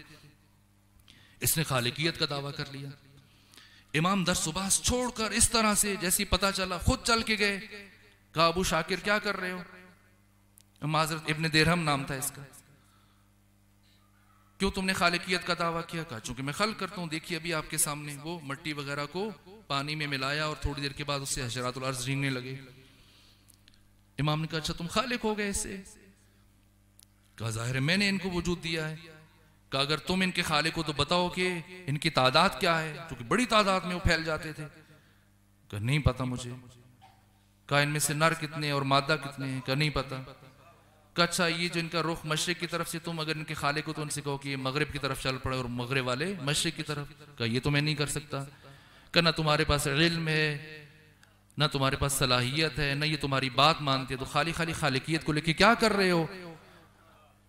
इसने खालिकियत का दावा कर लिया इमाम दर सुबह छोड़कर इस तरह से जैसी पता चला खुद चल के गए कहा अबू शाकिर क्या कर रहे हो माजरत इब्ने देरहम नाम था इसका क्यों तुमने खालिकियत का दावा किया कहा चूंकि मैं खल करता हूं देखिए अभी आपके सामने वो मट्टी वगैरह को पानी में मिलाया और थोड़ी देर के बाद उससे हजरातुल अर्ज लगे इमाम ने कहा अच्छा तुम खालिक हो गए इससे कहा जाहिर है मैंने इनको वजूद दिया है कि अगर तुम इनके खाले को तो बताओ कि इनकी तादाद क्या है क्योंकि बड़ी तादाद में वो फैल जाते थे कह नहीं पता मुझे कहा इनमें से नर कितने और मादा कितने हैं कह नहीं पता कहा अच्छा ये जो इनका रुख मशरक की तरफ से तुम अगर इनके खाले को तो उनसे कहो कि ये मगरब की तरफ चल पड़े और मगरब वाले मशरक की तरफ कहा ये तो मैं नहीं कर सकता कहा ना तुम्हारे पास इल्म है ना तुम्हारे पास सलाहियत है ना ये तुम्हारी बात मानते तो खाली खाली खालिकियत को लेके क्या कर रहे हो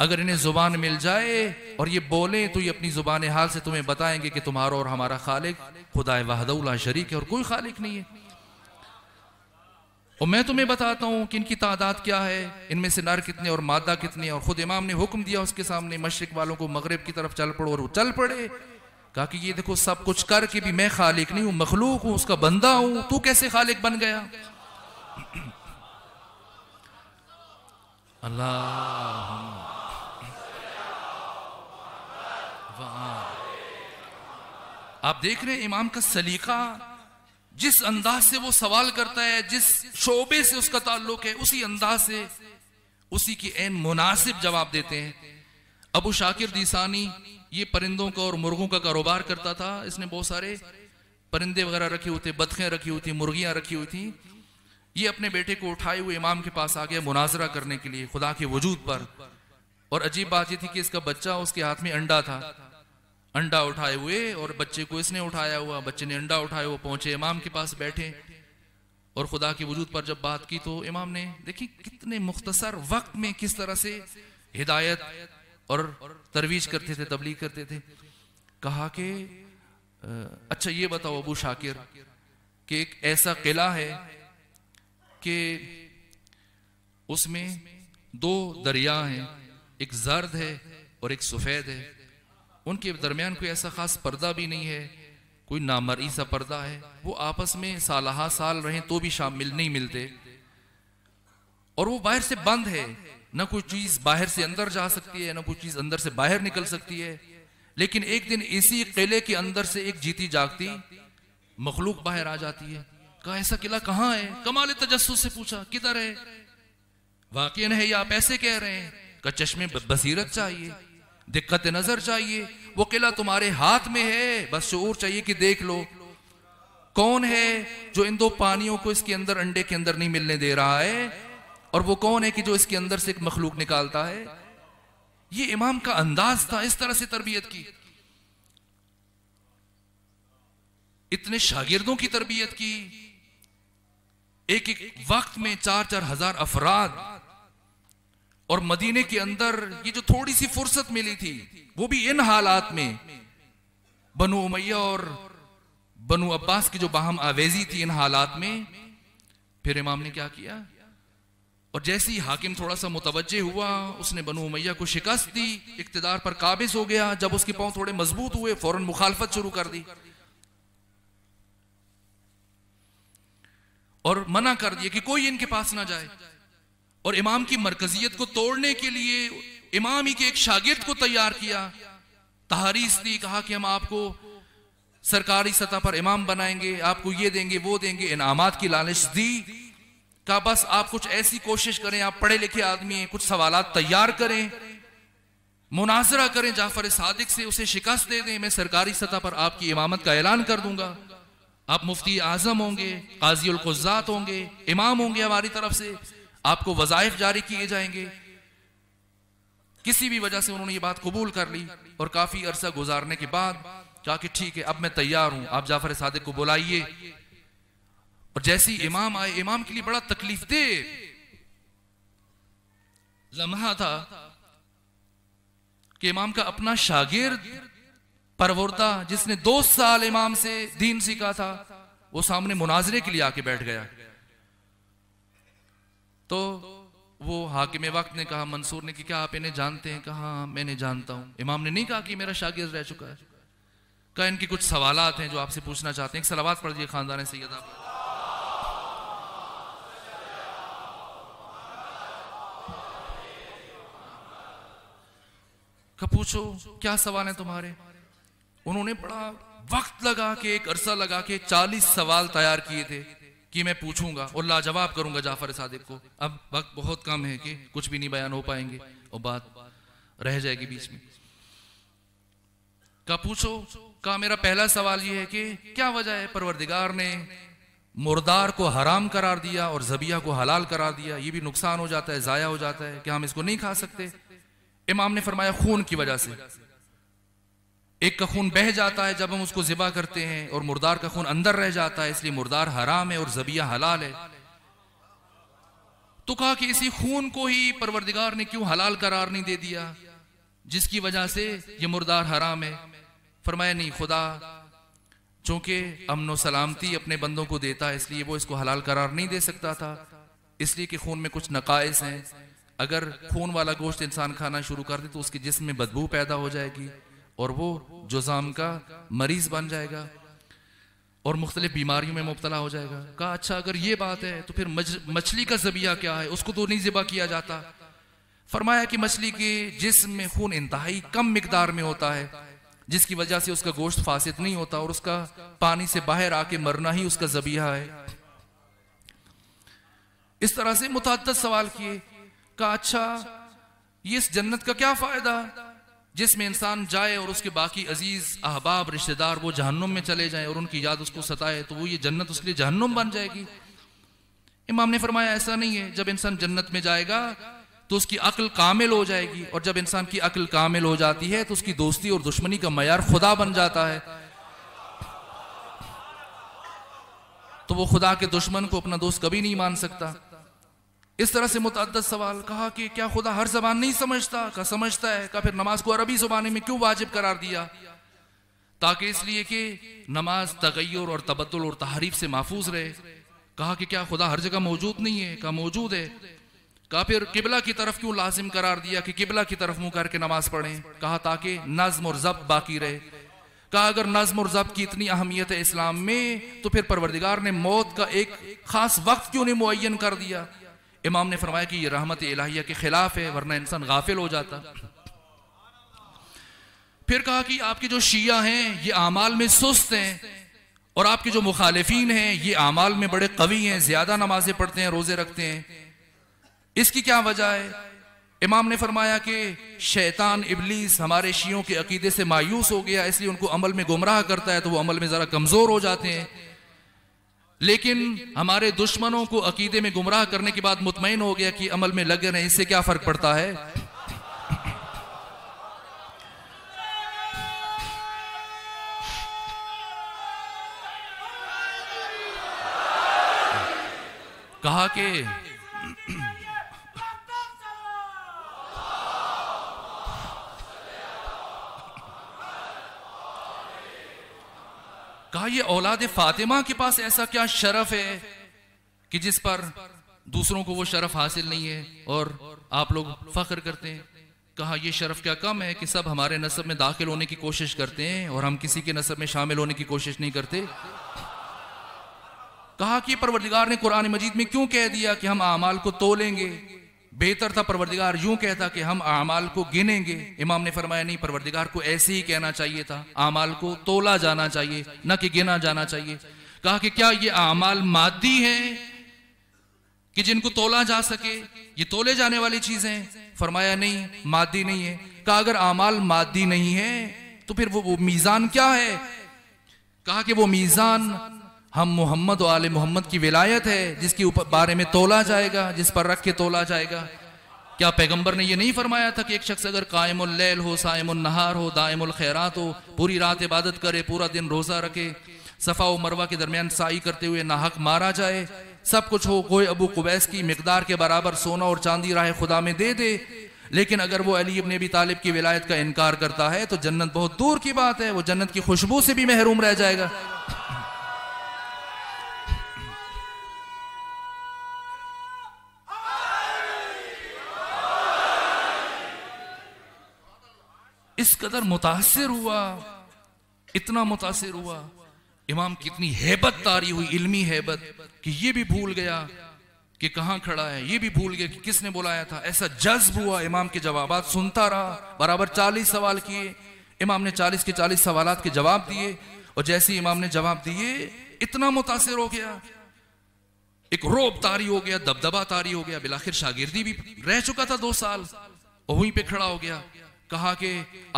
अगर इन्हें जुबान मिल जाए और ये बोले तो ये अपनी जुबान हाल से तुम्हें बताएंगे कि तुम्हारा और हमारा खालिक खुदा वहदउल्ला शरीक है और कोई खालिक नहीं है और मैं तुम्हें बताता हूं कि इनकी तादाद क्या है इनमें से नर कितने और मादा कितने और ख़ुद इमाम ने हुक्म दिया उसके सामने मशरक वालों को मगरब की तरफ चल पड़ो और वो चल पड़े कहा कि ये देखो सब कुछ करके भी मैं खालिक नहीं हूँ मखलूक हूँ उसका बंदा हूं तू कैसे खालिक बन गया अल्लाह आप देख रहे हैं इमाम का सलीका जिस अंदाज से वो सवाल करता है जिस शोबे से उसका ताल्लुक है उसी अंदाज से उसी की एन मुनासिब जवाब देते हैं अबू शाकिर दीसानी ये परिंदों का और मुर्गों का कारोबार करता था इसने बहुत सारे परिंदे वगैरह रखे हुए थे बतखें रखी हुई थी मुर्गियां रखी हुई थी ये अपने बेटे को उठाए हुए इमाम के पास आ गया मुनाजरा करने के लिए खुदा के वजूद पर और अजीब बात यह थी कि इसका बच्चा उसके हाथ में अंडा था अंडा उठाए हुए और बच्चे को इसने उठाया हुआ बच्चे ने अंडा उठाया हुआ पहुंचे इमाम के पास बैठे और खुदा के वजूद पर जब बात की तो इमाम ने देखी कितने मुख्तसर वक्त में किस तरह से हिदायत और तरवीज करते थे तबलीग करते थे कहा कि अच्छा ये बताओ अबू शाकिर कि एक ऐसा किला है कि उसमें दो दरिया हैं एक जर्द है और एक सफ़ेद है उनके दरमियान कोई ऐसा खास पर्दा भी नहीं है कोई नामरी सा पर्दा है वो आपस में सालहा साल रहें तो भी शामिल नहीं मिलते और वो बाहर से बंद है ना कोई चीज बाहर से अंदर जा सकती है ना कोई चीज अंदर से बाहर निकल सकती है लेकिन एक दिन इसी किले के अंदर से एक जीती जागती मखलूक बाहर आ जाती है कहा ऐसा किला कहाँ है कमाल तजस्सु से पूछा किधर है वाकई है या आप ऐसे कह रहे हैं का चश्मे बसीरत चाहिए दिक्कत नजर चाहिए वो किला तुम्हारे हाथ में है बस शोर चाहिए कि देख लो कौन है जो इन दो पानियों को इसके अंदर अंडे के अंदर नहीं मिलने दे रहा है और वो कौन है कि जो इसके अंदर से एक मखलूक निकालता है ये इमाम का अंदाज था इस तरह से तरबियत की इतने शागिर्दों की तरबियत की एक एक वक्त में चार चार हजार अफराद और मदीने के अंदर ये जो थोड़ी सी फुर्सत मिली थी वो भी इन हालात में बनु उमैया और बनु अब्बास की जो बाहम आवेजी थी इन हालात में फिर इमाम ने क्या किया और जैसे ही हाकिम थोड़ा सा मुतवजे हुआ उसने बनु उमैया को शिकस्त दी इकतदार पर काबिज हो गया जब उसके पांव थोड़े मजबूत हुए फौरन मुखालफत शुरू कर दी और मना कर दिया कि कोई इनके पास ना जाए और इमाम की मरकजियत को तोड़ने के लिए इमाम ही के एक शागिर्द को तैयार किया तहारीस ने कहा कि हम आपको सरकारी सतह पर इमाम बनाएंगे आपको ये देंगे वो देंगे इनामत की लालच दी का बस आप कुछ ऐसी कोशिश करें आप पढ़े लिखे आदमी हैं कुछ सवाल तैयार करें मुनाजरा करें जाफर सादिक से उसे शिकस्त दे दें मैं सरकारी सतह पर आपकी इमामत का ऐलान कर दूंगा आप मुफ्ती आजम होंगे काजी उलकुजात होंगे इमाम होंगे हमारी तरफ से आपको वजायफ जारी किए जाएंगे किसी भी वजह से उन्होंने ये बात कबूल कर ली और काफी अरसा गुजारने के बाद कहा कि ठीक है अब मैं तैयार हूं आप जाफर सादिक को बुलाइए और जैसे ही इमाम आए इमाम के लिए बड़ा तकलीफ दे लम्हा था कि इमाम का अपना शागिर्द परवरता जिसने दो साल इमाम से दीन सीखा था वो सामने मुनाजरे के लिए आके बैठ गया तो वो हाकिम वक्त ने कहा मंसूर ने कि क्या आप इन्हें जानते हैं कहा हाँ, मैंने जानता हूं इमाम ने नहीं कहा कि मेरा शागिर्द रह चुका है कहा इनके कुछ सवाल हैं जो आपसे पूछना चाहते हैं एक सलावात पढ़ दिए खानदान सैदा पर का पूछो क्या सवाल है तुम्हारे उन्होंने बड़ा वक्त लगा के एक अरसा लगा के चालीस सवाल तैयार किए थे कि मैं पूछूंगा और लाजवाब करूंगा जाफर सादिक को अब वक्त बहुत कम है कि कुछ भी नहीं बयान हो पाएंगे और बात रह जाएगी बीच में का पूछो का मेरा पहला सवाल यह है कि क्या वजह है परवरदिगार ने मुर्दार को हराम करार दिया और जबिया को हलाल करार दिया ये भी नुकसान हो जाता है ज़ाया हो जाता है क्या हम इसको नहीं खा सकते इमाम ने फरमाया खून की वजह से एक का खून बह जाता है जब हम उसको ज़िबा करते हैं और मुर्दार का खून अंदर रह जाता है इसलिए मुर्दार हराम है और जबिया हलाल है तो कहा कि इसी खून को ही परवरदिगार ने क्यों हलाल करार नहीं दे दिया जिसकी वजह से ये मुर्दार हराम है फरमाया नहीं खुदा चूंकि अमन सलामती अपने बंदों को देता है इसलिए वो इसको हलाल करार नहीं दे सकता था इसलिए कि खून में कुछ नकायस हैं अगर खून वाला गोश्त इंसान खाना शुरू कर दे तो उसके जिसम में बदबू पैदा हो जाएगी और वो जुजाम का मरीज बन जाएगा और मुख्तलि बीमारियों में मुबतला हो जाएगा कहा अच्छा अगर ये बात है तो फिर मछली का जबिया क्या है उसको तो नहीं ज़िबा किया जाता फरमाया कि मछली के जिसम में खून इंतहाई कम मकदार में होता है जिसकी वजह से उसका गोश्त फासद नहीं होता और उसका पानी से बाहर आके मरना ही उसका जबिया है इस तरह से मुतद सवाल किए कहा अच्छा ये इस जन्नत का क्या फ़ायदा जिसमें इंसान जाए और उसके बाकी अजीज अहबाब रिश्तेदार वो जहन्नुम में चले जाएं और उनकी याद उसको सताए तो वो ये जन्नत उसके लिए जहन्नुम बन जाएगी इमाम ने फरमाया ऐसा नहीं है जब इंसान जन्नत में जाएगा तो उसकी अक्ल कामिल हो जाएगी और जब इंसान की अक्ल कामिल हो जाती है तो उसकी दोस्ती और दुश्मनी का मैार खुदा बन जाता है तो वो खुदा के दुश्मन को अपना दोस्त कभी नहीं मान सकता इस तरह से मुतद सवाल कहा कि क्या खुदा हर जबान नहीं समझता का समझता है का फिर नमाज को अरबी जुबानी में क्यों वाजिब करार दिया ताकि इसलिए कि नमाज तगैर और तबदुल और तहरीफ से महफूज रहे कहा कि क्या खुदा हर जगह मौजूद नहीं है का मौजूद है कहा फिर किबला की तरफ क्यों लाजिम करार दिया कि किबला की तरफ मुंह करके नमाज पढ़ें कहा ताकि नज्म और जब बाकी रहे कहा अगर नज्म और जब की इतनी अहमियत है इस्लाम में तो फिर परवरदिगार ने मौत का एक खास वक्त क्यों नहीं मुन कर दिया इमाम ने फरमाया कि ये रहमत इलाहिया के खिलाफ है वरना इंसान गाफिल हो जाता फिर कहा कि आपके जो शिया हैं ये आमाल में सुस्त हैं और आपके जो मुखालफी हैं ये आमाल में बड़े कवि हैं ज्यादा नमाजें पढ़ते हैं रोजे रखते हैं इसकी क्या वजह है इमाम ने फरमाया कि शैतान इबलीस हमारे शियों के अकीदे से मायूस हो गया इसलिए उनको अमल में गुमराह करता है तो वो अमल में ज़रा कमज़ोर हो जाते हैं लेकिन हमारे दुश्मनों को अकीदे में गुमराह करने के बाद मुतमिन हो गया कि अमल में लगे नहीं इससे क्या फर्क पड़ता है कहा कि कहा ये औलाद फातिमा के पास ऐसा क्या शरफ है कि जिस पर दूसरों को वो शरफ हासिल नहीं है और आप लोग फख्र करते हैं कहा यह शरफ क्या कम है कि सब हमारे नसब में दाखिल होने की कोशिश करते हैं और हम किसी के नसब में शामिल होने की कोशिश नहीं करते कहा कि परवरदिगार ने कुरान मजीद में क्यों कह दिया कि हम आमाल को तोलेंगे बेहतर था परवरदिगार यूं कहता कि हम आमाल को गिनेंगे इमाम ने फरमाया नहीं परवरदिगार को ऐसे ही कहना चाहिए था आमाल को तोला जाना चाहिए न कि गिना जाना चाहिए कहा कि क्या ये आमाल मादी है कि जिनको तोला जा सके ये तोले जाने वाली चीजें फरमाया नहीं मादी नहीं है कहा अगर आमाल मादी नहीं है तो फिर वो, वो मीजान क्या है कहा कि वो मीजान हम मोहम्मद आल मोहम्मद की विलायत है जिसके ऊपर बारे में तोला जाएगा जिस पर रख के तोला जाएगा क्या पैगंबर ने यह नहीं फरमाया था कि एक शख्स अगर कायमुल्लैल हो नहार हो दायमुल खैरात हो पूरी रात इबादत करे पूरा दिन रोज़ा रखे सफ़ा व मरवा के दरमियान साई करते हुए नाहक मारा जाए सब कुछ हो कोई अबू कुबैस की मकदार के बराबर सोना और चांदी राह खुदा में दे दे लेकिन अगर वो अली इबन अबी तालिब की विलायत का इनकार करता है तो जन्नत बहुत दूर की बात है वो जन्नत की खुशबू से भी महरूम रह जाएगा इस कदर मुतासर हुआ इतना मुतासर हुआ इमाम कितनी इतनी हैबत तारी हुई इल्मी हैबत कि ये भी भूल गया कि कहां खड़ा है ये भी भूल गया कि किसने बुलाया था ऐसा जज्ब हुआ इमाम के जवाब सुनता रहा बराबर चालीस सवाल किए इमाम ने चालीस के चालीस सवाल के जवाब दिए और जैसे ही इमाम ने जवाब दिए इतना मुतासर हो गया एक रोब तारी हो गया दबदबा तारी हो गया बिलाखिर शागिर्दी भी रह चुका था दो साल वहीं पे खड़ा हो गया कहा कि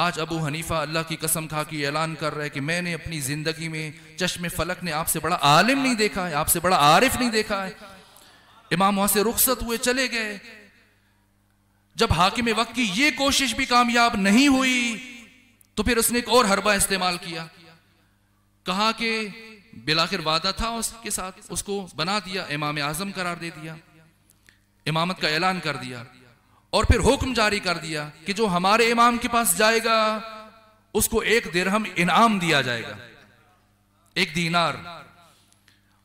आज अबू हनीफा अल्लाह की कसम खा के ऐलान कर रहे कि मैंने अपनी ज़िंदगी में चश्म फलक ने आपसे बड़ा आलिम नहीं देखा है आपसे बड़ा आरिफ नहीं देखा है इमाम वहां से रुखसत हुए चले गए जब हाकिम वक्त की ये कोशिश भी कामयाब नहीं हुई तो फिर उसने एक और हरबा इस्तेमाल किया कहा कि बिलाखिर वादा था उसके साथ उसको बना दिया इमाम आजम करार दे दिया इमामत का ऐलान कर दिया और फिर हुक्म जारी कर दिया कि जो हमारे इमाम के पास जाएगा उसको एक दिरहम इनाम दिया जाएगा एक दीनार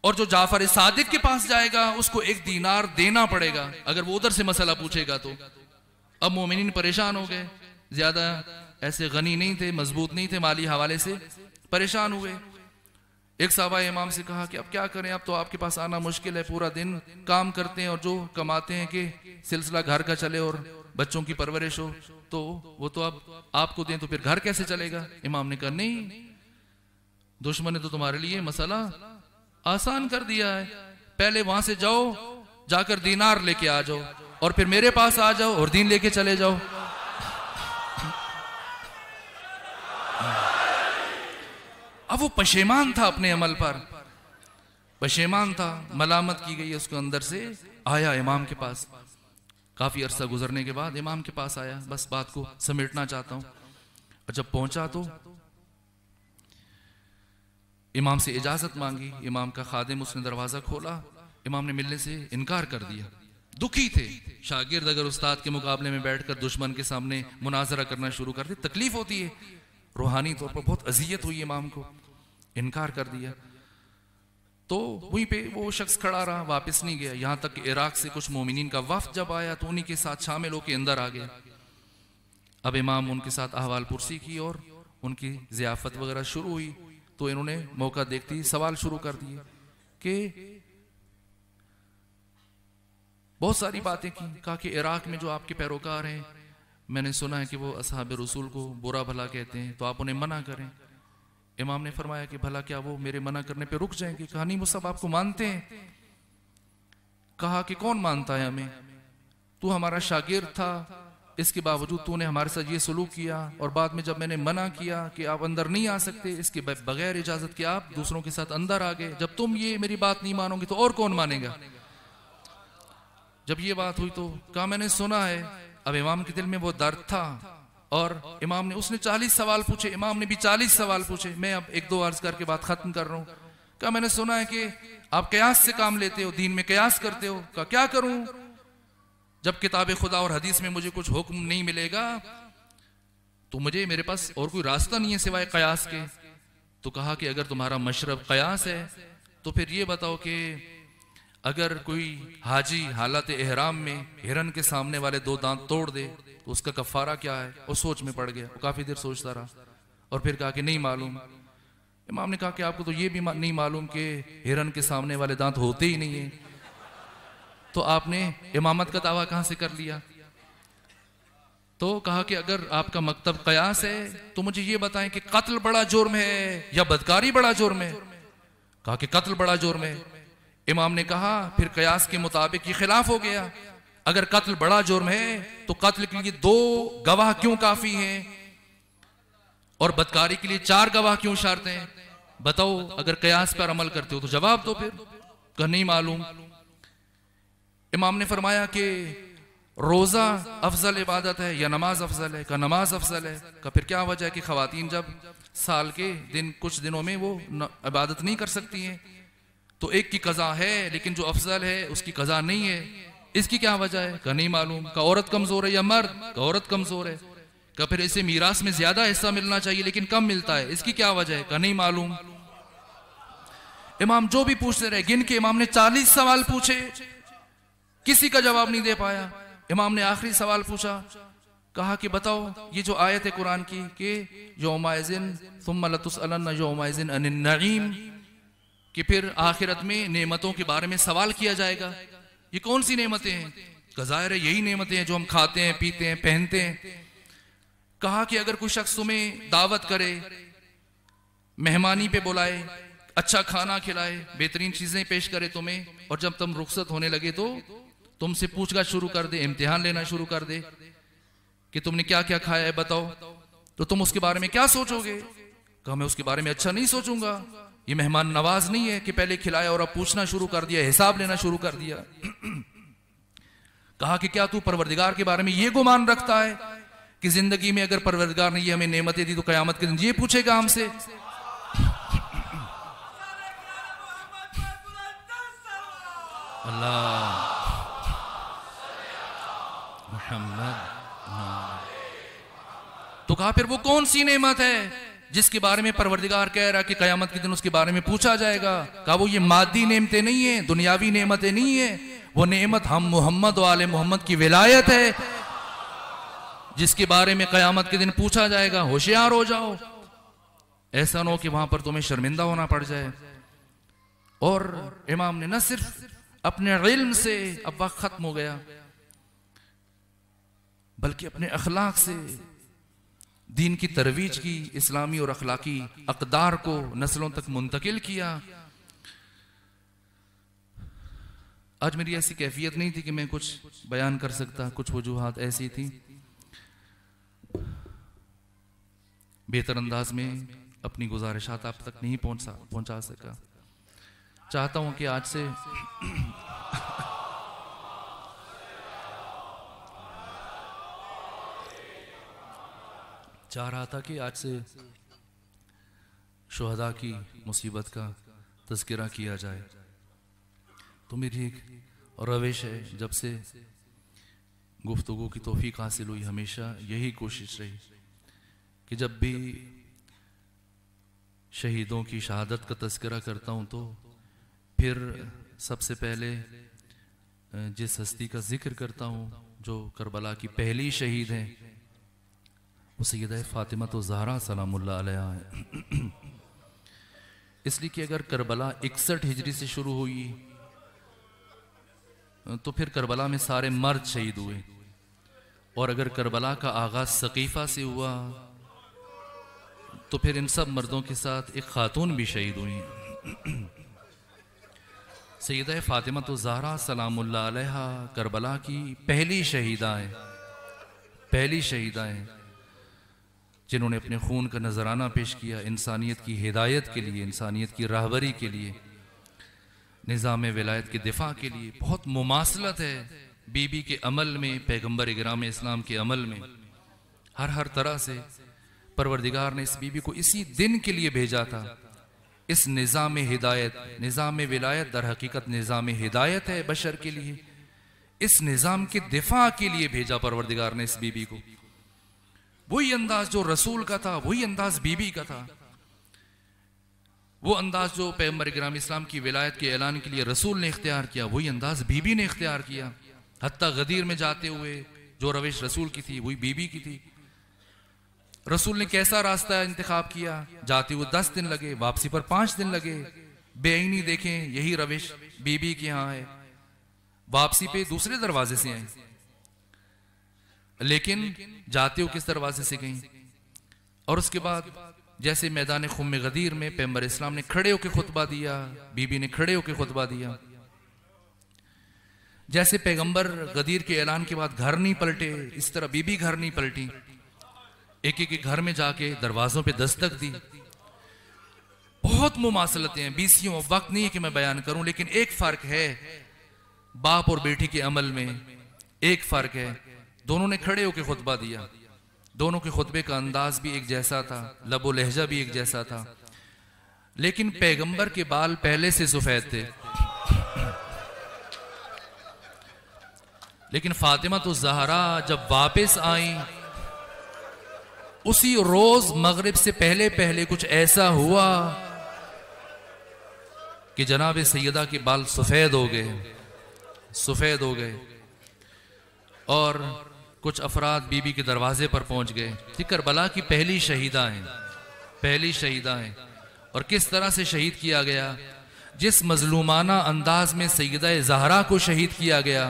और जो जाफर सादिक के पास जाएगा उसको एक दीनार देना पड़ेगा अगर वो उधर से मसला पूछेगा तो अब मोमिन परेशान हो गए ज्यादा ऐसे गनी नहीं थे मजबूत नहीं थे माली हवाले से परेशान हुए एक साहबा इमाम से कहा कि अब क्या करें अब तो आपके पास आना मुश्किल है पूरा दिन काम करते हैं और जो कमाते हैं कि सिलसिला घर का चले और बच्चों की परवरिश हो तो वो तो अब आपको दें तो फिर घर कैसे चलेगा इमाम ने कहा नहीं दुश्मन ने तो तुम्हारे लिए मसला आसान कर दिया है पहले वहां से जाओ जाकर दीनार लेके आ जाओ और फिर मेरे पास आ जाओ और दीन लेके चले जाओ अब वो पशेमान था अपने अमल पर पशेमान था मलामत की गई उसको अंदर से आया इमाम के पास काफ़ी अरसा गुजरने के बाद इमाम के पास आया बस बात को समेटना चाहता हूं और जब पहुंचा तो इमाम से इजाज़त मांगी इमाम का खादिम उसने दरवाज़ा खोला इमाम ने मिलने से इनकार कर दिया दुखी थे शागिर्द अगर उस्ताद के मुकाबले में बैठकर दुश्मन के सामने मुनाजरा करना शुरू कर दे तकलीफ होती है रूहानी तौर पर बहुत अजियत हुई इमाम को इनकार कर दिया तो वहीं पे वो शख्स खड़ा रहा वापस नहीं गया यहाँ तक इराक से कुछ मोमिन का वफ जब आया तो उन्हीं के साथ शामिल होकर अंदर आ गया अब इमाम उनके साथ अहवाल पुरसी की और उनकी जियाफत वगैरह शुरू हुई तो इन्होंने मौका देखते ही सवाल शुरू कर दिए कि बहुत सारी बातें की कहा कि इराक में जो आपके पैरोकार हैं मैंने सुना है कि वो असहाब रसूल को बुरा भला कहते हैं तो आप उन्हें मना करें इमाम ने फरमाया कि भला क्या वो मेरे मना करने पे रुक जाएंगे कहा नहीं मुसब आपको मानते हैं कहा कि कौन मानता है हमें तू हमारा शागिर था इसके बावजूद तूने हमारे साथ ये सलूक किया और बाद में जब मैंने मना किया कि आप अंदर नहीं आ सकते इसके बगैर इजाजत के आप दूसरों के साथ अंदर आ गए जब तुम ये मेरी बात नहीं मानोगे तो और कौन मानेगा जब ये बात हुई तो कहा मैंने सुना है अब इमाम के दिल में वो दर्द था और इमाम ने उसने चालीस सवाल पूछे इमाम ने भी चालीस सवाल पूछे मैं अब एक दो अर्ज करके बात खत्म कर रहा हूँ क्या मैंने सुना है कि आप कयास से काम लेते हो दीन में कयास करते हो का क्या करूं जब किताब खुदा और हदीस में मुझे कुछ हुक्म नहीं मिलेगा तो मुझे मेरे पास और कोई रास्ता नहीं है सिवाय कयास के तो कहा कि अगर तुम्हारा मशरब कयास है तो फिर ये बताओ कि अगर कोई हाजी हालत एहराम में हिरन के सामने वाले दो दांत तोड़ दे तो उसका कफारा क्या है वो सोच में पड़ गया काफ़ी देर सोचता रहा और फिर कहा कि नहीं मालूम इमाम ने कहा कि आपको तो ये भी नहीं मालूम कि हिरन के सामने वाले दांत होते ही नहीं है तो आपने इमामत का दावा कहां से कर लिया तो कहा कि अगर आपका मकतब कयास है तो मुझे ये बताएं कि कत्ल बड़ा जुर्म है या बदकारी बड़ा जुर्म है कहा कि कत्ल बड़ा जुर्म है इमाम ने कहा फिर कयास के मुताबिक ये खिलाफ हो गया अगर कत्ल बड़ा जुर्म है तो कत्ल के लिए दो गवाह क्यों काफी हैं और बदकारी के लिए चार गवाह क्यों शारते हैं बताओ अगर कयास पर अमल करते हो तो जवाब दो फिर कह नहीं मालूम इमाम ने फरमाया कि रोजा अफजल इबादत है या नमाज अफजल है का नमाज अफजल है का फिर क्या वजह है कि खातन जब साल के दिन कुछ दिनों में वो इबादत नहीं कर सकती हैं तो एक की कज़ा है लेकिन जो अफजल है उसकी कज़ा नहीं है इसकी क्या वजह है का नहीं मालूम का औरत कमज़ोर है या मर्द का औरत कमज़ोर है का फिर इसे मीरास में ज़्यादा हिस्सा मिलना चाहिए लेकिन कम मिलता है इसकी क्या वजह है का नहीं मालूम इमाम जो भी पूछते रहे गिन के इमाम ने चालीस सवाल पूछे किसी का जवाब नहीं दे पाया इमाम ने आखिरी सवाल पूछा कहा कि बताओ ये जो आयत है कुरान की कि योमायजिन तुम अनिन नईम कि फिर आखिरत में नेमतों के बारे में सवाल किया जाएगा ये कौन सी नेमतें हैं गजायर यही नेमतें हैं जो हम खाते हैं पीते हैं पहनते हैं कहा कि अगर कोई शख्स तुम्हें दावत करे मेहमानी पे बुलाए अच्छा खाना खिलाए बेहतरीन चीजें पेश करे तुम्हें और जब तुम रुखसत होने लगे तो तुमसे पूछगा शुरू कर दे इम्तिहान लेना शुरू कर दे कि तुमने क्या क्या खाया है बताओ तो तुम उसके बारे में क्या सोचोगे कहा मैं उसके बारे में अच्छा नहीं सोचूंगा ये मेहमान नवाज नहीं है कि पहले खिलाया और अब पूछना शुरू कर दिया हिसाब लेना शुरू कर दिया कहा कि क्या तू परवरदिगार के बारे में ये गुमान रखता है कि जिंदगी में अगर परवरदिगार ने ये हमें नेमतें दी तो कयामत के दिन ये पूछेगा हमसे अल्लाह तो कहा फिर वो कौन सी नेमत है जिसके बारे में परवरदिगार कह रहा कि कयामत के दिन उसके बारे में पूछा जाएगा कहा वो ये मादी नेमतें नहीं है दुनियावी नेमतें नहीं है वो नेमत हम मोहम्मद वाले मोहम्मद की विलायत है जिसके बारे में कयामत के दिन पूछा जाएगा होशियार हो जाओ ऐसा ना हो कि वहां पर तुम्हें शर्मिंदा होना पड़ जाए और इमाम ने न सिर्फ अपने इल्म से अब वक्त खत्म हो गया बल्कि अपने अखलाक से दीन की तरवीज की इस्लामी और अखलाकी अकदार को नस्लों तक मुंतकिल किया आज मेरी ऐसी कैफियत नहीं थी कि मैं कुछ बयान कर सकता कुछ वजूहत ऐसी थी बेहतर अंदाज में अपनी गुजारिशात आप तक नहीं पहुंचा पहुंचा सका चाहता हूं कि आज से चाह रहा था कि आज से शहदा की मुसीबत का तस्करा किया जाए तो मेरी एक रविश है जब से गुफ्तु की तोफीक हासिल हुई हमेशा यही कोशिश रही कि जब भी शहीदों की शहादत का तस्करा करता हूँ तो फिर सबसे पहले जिस हस्ती का जिक्र करता हूँ जो करबला की पहली शहीद हैं सैद फ़ातिमा तो जहरा सलाम इसलिए कि अगर करबला इकसठ हिजरी से शुरू हुई तो फिर करबला में सारे मर्द शहीद हुए और अगर करबला का आगाज़ सकीफ़ा से हुआ तो फिर इन सब मर्दों के साथ एक खातून भी शहीद हुई सैद फ़ातिमा तो जहरा सलाम करबला की पहली शहीदा पहली शहीदाएँ जिन्होंने अपने खून का नजराना पेश किया इंसानियत की हिदायत के लिए इंसानियत की राहबरी के लिए निज़ाम विलायत के दिफा के लिए बहुत मुमासलत है बीबी के अमल में पैगम्बर इग्राम इस्लाम के अमल में हर हर तरह से परवरदिगार ने इस बीबी को इसी दिन के लिए भेजा था इस निज़ाम हिदायत निज़ाम विलायत दर हकीकत निज़ाम हिदायत है बशर के लिए इस निज़ाम के दिफा के लिए भेजा परवरदिगार ने इस बीबी को वही अंदाज जो रसूल का था वही अंदाज बीबी का था वो अंदाज जो पैम्बर ग्राम इस्लाम की विलायत के ऐलान के लिए रसूल ने इख्तियार किया वही अंदाज बीबी ने इख्तियार किया हती गदीर में जाते हुए जो रविश रसूल की थी वही बीबी की थी रसूल ने कैसा रास्ता इंतखब किया जाते हुए दस दिन लगे वापसी पर पांच दिन लगे बेईनी देखें यही रविश बीबी के यहाँ है वापसी पे दूसरे दरवाजे से आए लेकिन जाते हो किस दरवाजे से गई और उसके बाद जैसे मैदान खुम गदीर में पैम्बर इस्लाम ने खड़े होकर खुतबा दिया बीबी ने खड़े होकर खुतबा दिया जैसे पैगंबर गदीर के ऐलान के बाद घर नहीं पलटे इस तरह बीबी घर नहीं पलटी एक एक घर में जाके दरवाजों पे दस्तक दी बहुत मुमासलतें हैं बीसियों वक्त नहीं है कि मैं बयान करूं लेकिन एक फर्क है बाप और बेटी के अमल में एक फर्क है दोनों ने खड़े होकर खुतबा दिया दोनों के खुतबे का अंदाज भी एक जैसा था लबो लहजा भी एक जैसा था लेकिन पैगंबर के बाल पहले से सफ़ेद थे लेकिन फातिमा तो जहरा जब वापस आई उसी रोज मगरिब से पहले पहले कुछ ऐसा हुआ कि जनाब सैदा के बाल सफ़ेद हो गए सफ़ेद हो गए और कुछ अफराद बीबी के दरवाजे पर पहुंच गए करबला की पहली शहीदा हैं पहली शहीदा हैं और किस तरह से शहीद किया गया जिस मजलूमाना अंदाज में सैदा जहरा को शहीद किया गया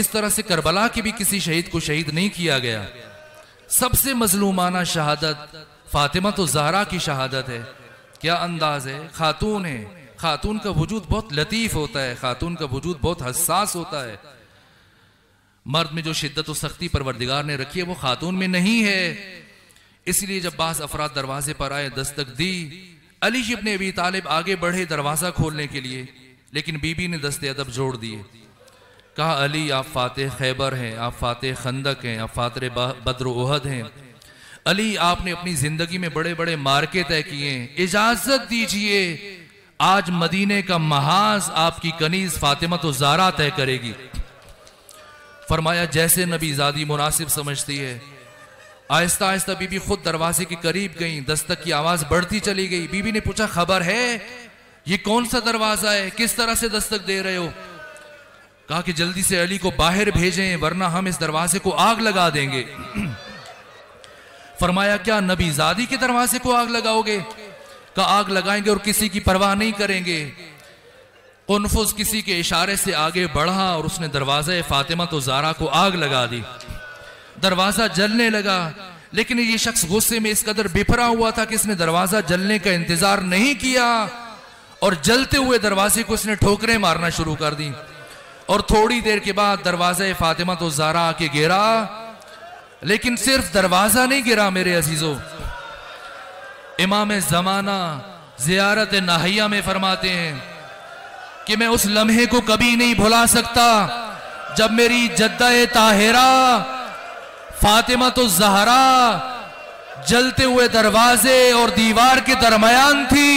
इस तरह से करबला के भी किसी शहीद को शहीद नहीं किया गया सबसे मजलूमाना शहादत फातिमा तो जहरा की शहादत है क्या अंदाज है खातून है खातून का वजूद बहुत लतीफ़ होता है खातून का वजूद बहुत हसास होता है मर्द में जो शिद्दत सख्ती परवरदिगार ने रखी है वो खातून में नहीं है इसलिए जब बास अफराद दरवाजे पर आए दस्तक दी अली जी अपने अभी तालिब आगे बढ़े दरवाज़ा खोलने के लिए लेकिन बीबी ने दस्ते अदब जोड़ दिए कहा अली आप फाते खैबर हैं आप फातह खंदक हैं आप फातर बद्र उहद हैं अली आपने अपनी ज़िंदगी में बड़े बड़े मार्के तय किए हैं इजाज़त दीजिए आज मदीने का महाज आपकी कनीज़ फातिमा तो ज़ारा तय करेगी फरमाया जैसे नबी जादी मुनासिब समझती है आहिस्ता आहिस्ता बीबी खुद दरवाजे के करीब गई दस्तक की आवाज बढ़ती चली गई बीबी ने पूछा खबर है ये कौन सा दरवाजा है किस तरह से दस्तक दे रहे हो कहा कि जल्दी से अली को बाहर भेजें वरना हम इस दरवाजे को आग लगा देंगे फरमाया क्या नबी जादी के दरवाजे को आग लगाओगे का आग लगाएंगे और किसी की परवाह नहीं करेंगे कन्फुज किसी के इशारे से आगे बढ़ा और उसने दरवाजे फातिमा तो जारा को आग लगा दी दरवाज़ा जलने लगा लेकिन ये शख्स गुस्से में इस कदर बिफरा हुआ था कि इसने दरवाज़ा जलने का इंतज़ार नहीं किया और जलते हुए दरवाजे को इसने ठोकरें मारना शुरू कर दी और थोड़ी देर के बाद दरवाजे फातिमा तो जारा आके गिरा लेकिन सिर्फ दरवाज़ा नहीं गिरा मेरे अजीज़ों इमाम ज़माना जियारत नाहिया में फरमाते हैं कि मैं उस लम्हे को कभी नहीं भुला सकता जब मेरी जद्दा ताहिरा फातिमा तो जहरा जलते हुए दरवाजे और दीवार के दरमियान थी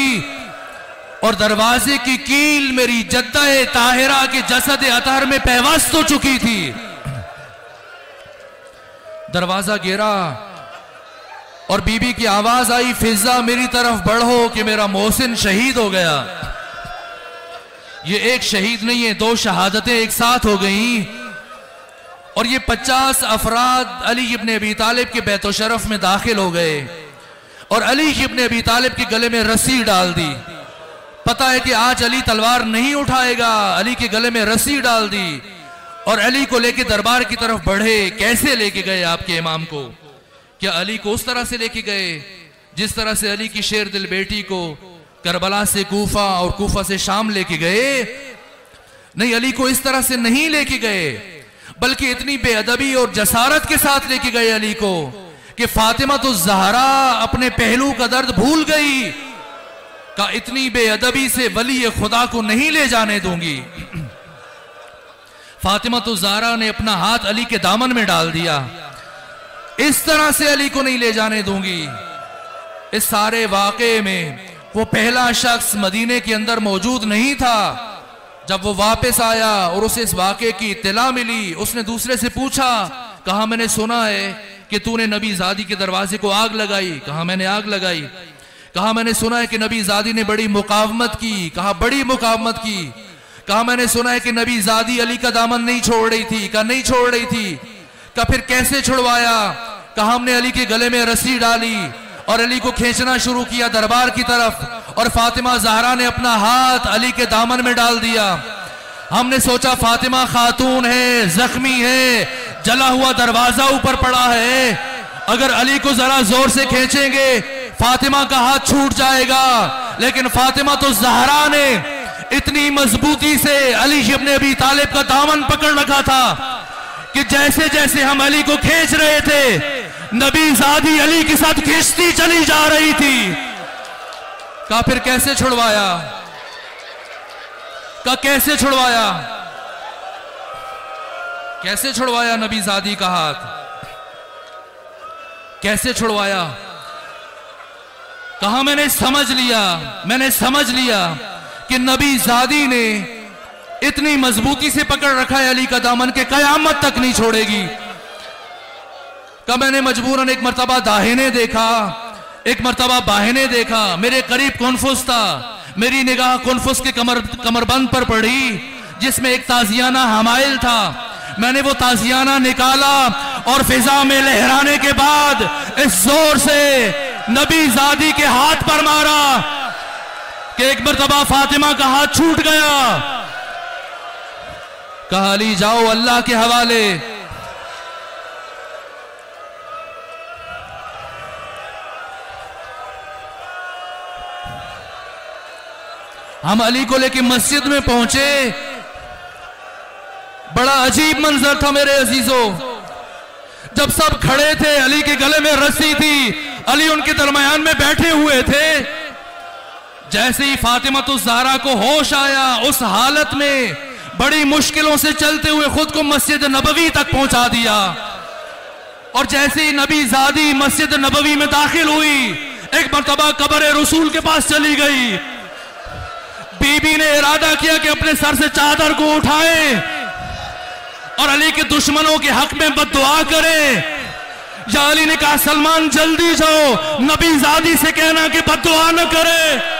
और दरवाजे की कील मेरी जद्दा ताहिरा के जसद अतार में पैवास्त तो चुकी थी दरवाजा गिरा और बीबी की आवाज आई फिजा मेरी तरफ बढ़ो कि मेरा मोहसिन शहीद हो गया ये एक शहीद नहीं है दो शहादतें एक साथ हो गई और ये पचास अफराद अली इबन अबी तालिब के बैतोशरफ में दाखिल हो गए और अली इबन अबी तालिब के गले में रस्सी डाल दी पता है कि आज अली तलवार नहीं उठाएगा अली के गले में रस्सी डाल दी और अली को लेके दरबार की तरफ बढ़े कैसे लेके गए आपके इमाम को क्या अली को उस तरह से लेके गए जिस तरह से अली की शेर दिल बेटी को करबला से कोफा और कोफा से शाम लेके गए नहीं अली को इस तरह से नहीं लेके गए बल्कि इतनी बेअदबी और जसारत के साथ लेके गए अली को कि फातिमा तो जहरा अपने पहलू का दर्द भूल गई का इतनी बेअदबी से वली खुदा को नहीं ले जाने दूंगी फातिमा तो जहरा ने अपना हाथ अली के दामन में डाल दिया इस तरह से अली को नहीं ले जाने दूंगी इस सारे वाक़े में वो पहला शख्स मदीने के अंदर मौजूद नहीं था जब वो वापस आया और उसे इस वाक्य की इतला मिली उसने दूसरे से पूछा कहा मैंने सुना है कि तूने नबी जादी के दरवाजे को आग लगाई कहा मैंने आग लगाई कहा मैंने सुना है कि नबी जादी ने बड़ी मुकावमत की कहा बड़ी मुकावमत की कहा मैंने सुना है कि नबी जादी अली का दामन नहीं छोड़ रही थी कहा नहीं छोड़ रही थी कहा फिर कैसे छुड़वाया कहा हमने अली के गले में रस्सी डाली और अली को खींचना शुरू किया दरबार की तरफ और फातिमा जहरा ने अपना हाथ अली के दामन में डाल दिया हमने सोचा फातिमा खातून है जख्मी है जला हुआ दरवाजा ऊपर पड़ा है अगर अली को जरा जोर से खींचेंगे फातिमा का हाथ छूट जाएगा लेकिन फातिमा तो जहरा ने इतनी मजबूती से अली इबन अभी तालिब का दामन पकड़ रखा था कि जैसे जैसे हम अली को खींच रहे थे नबी जादी अली के साथ किश्ती चली जा रही थी का फिर कैसे छुड़वाया का कैसे छुड़वाया कैसे छुड़वाया नबी जादी का हाथ कैसे छुड़वाया कहा मैंने समझ लिया मैंने समझ लिया कि नबी जादी ने इतनी मजबूती से पकड़ रखा है अली का दामन के कयामत तक नहीं छोड़ेगी कब मैंने मजबूरन एक मरतबा दाहिने देखा एक मरतबा बाहिने देखा मेरे करीब कौनफुस था मेरी निगाह कौनफुस के कमर कमरबंद पर पड़ी जिसमें एक ताजियाना हमाइल था मैंने वो ताजियाना निकाला और फिजा में लहराने के बाद इस जोर से नबी जादी के हाथ पर मारा कि एक मरतबा फातिमा का हाथ छूट गया कहा ली जाओ अल्लाह के हवाले हम अली को लेके मस्जिद में पहुंचे बड़ा अजीब मंजर था मेरे अजीजों जब सब खड़े थे अली के गले में रस्सी थी अली उनके दरमियान में बैठे हुए थे जैसे ही फातिमा तो जारा को होश आया उस हालत में बड़ी मुश्किलों से चलते हुए खुद को मस्जिद नबवी तक पहुंचा दिया और जैसे ही नबी जादी मस्जिद नबवी में दाखिल हुई एक मरतबा कबर रसूल के पास चली गई बीबी ने इरादा किया कि अपने सर से चादर को उठाए और अली के दुश्मनों के हक में बददुआ करे या अली ने कहा सलमान जल्दी जाओ नबी जादी से कहना कि बददुआ न करे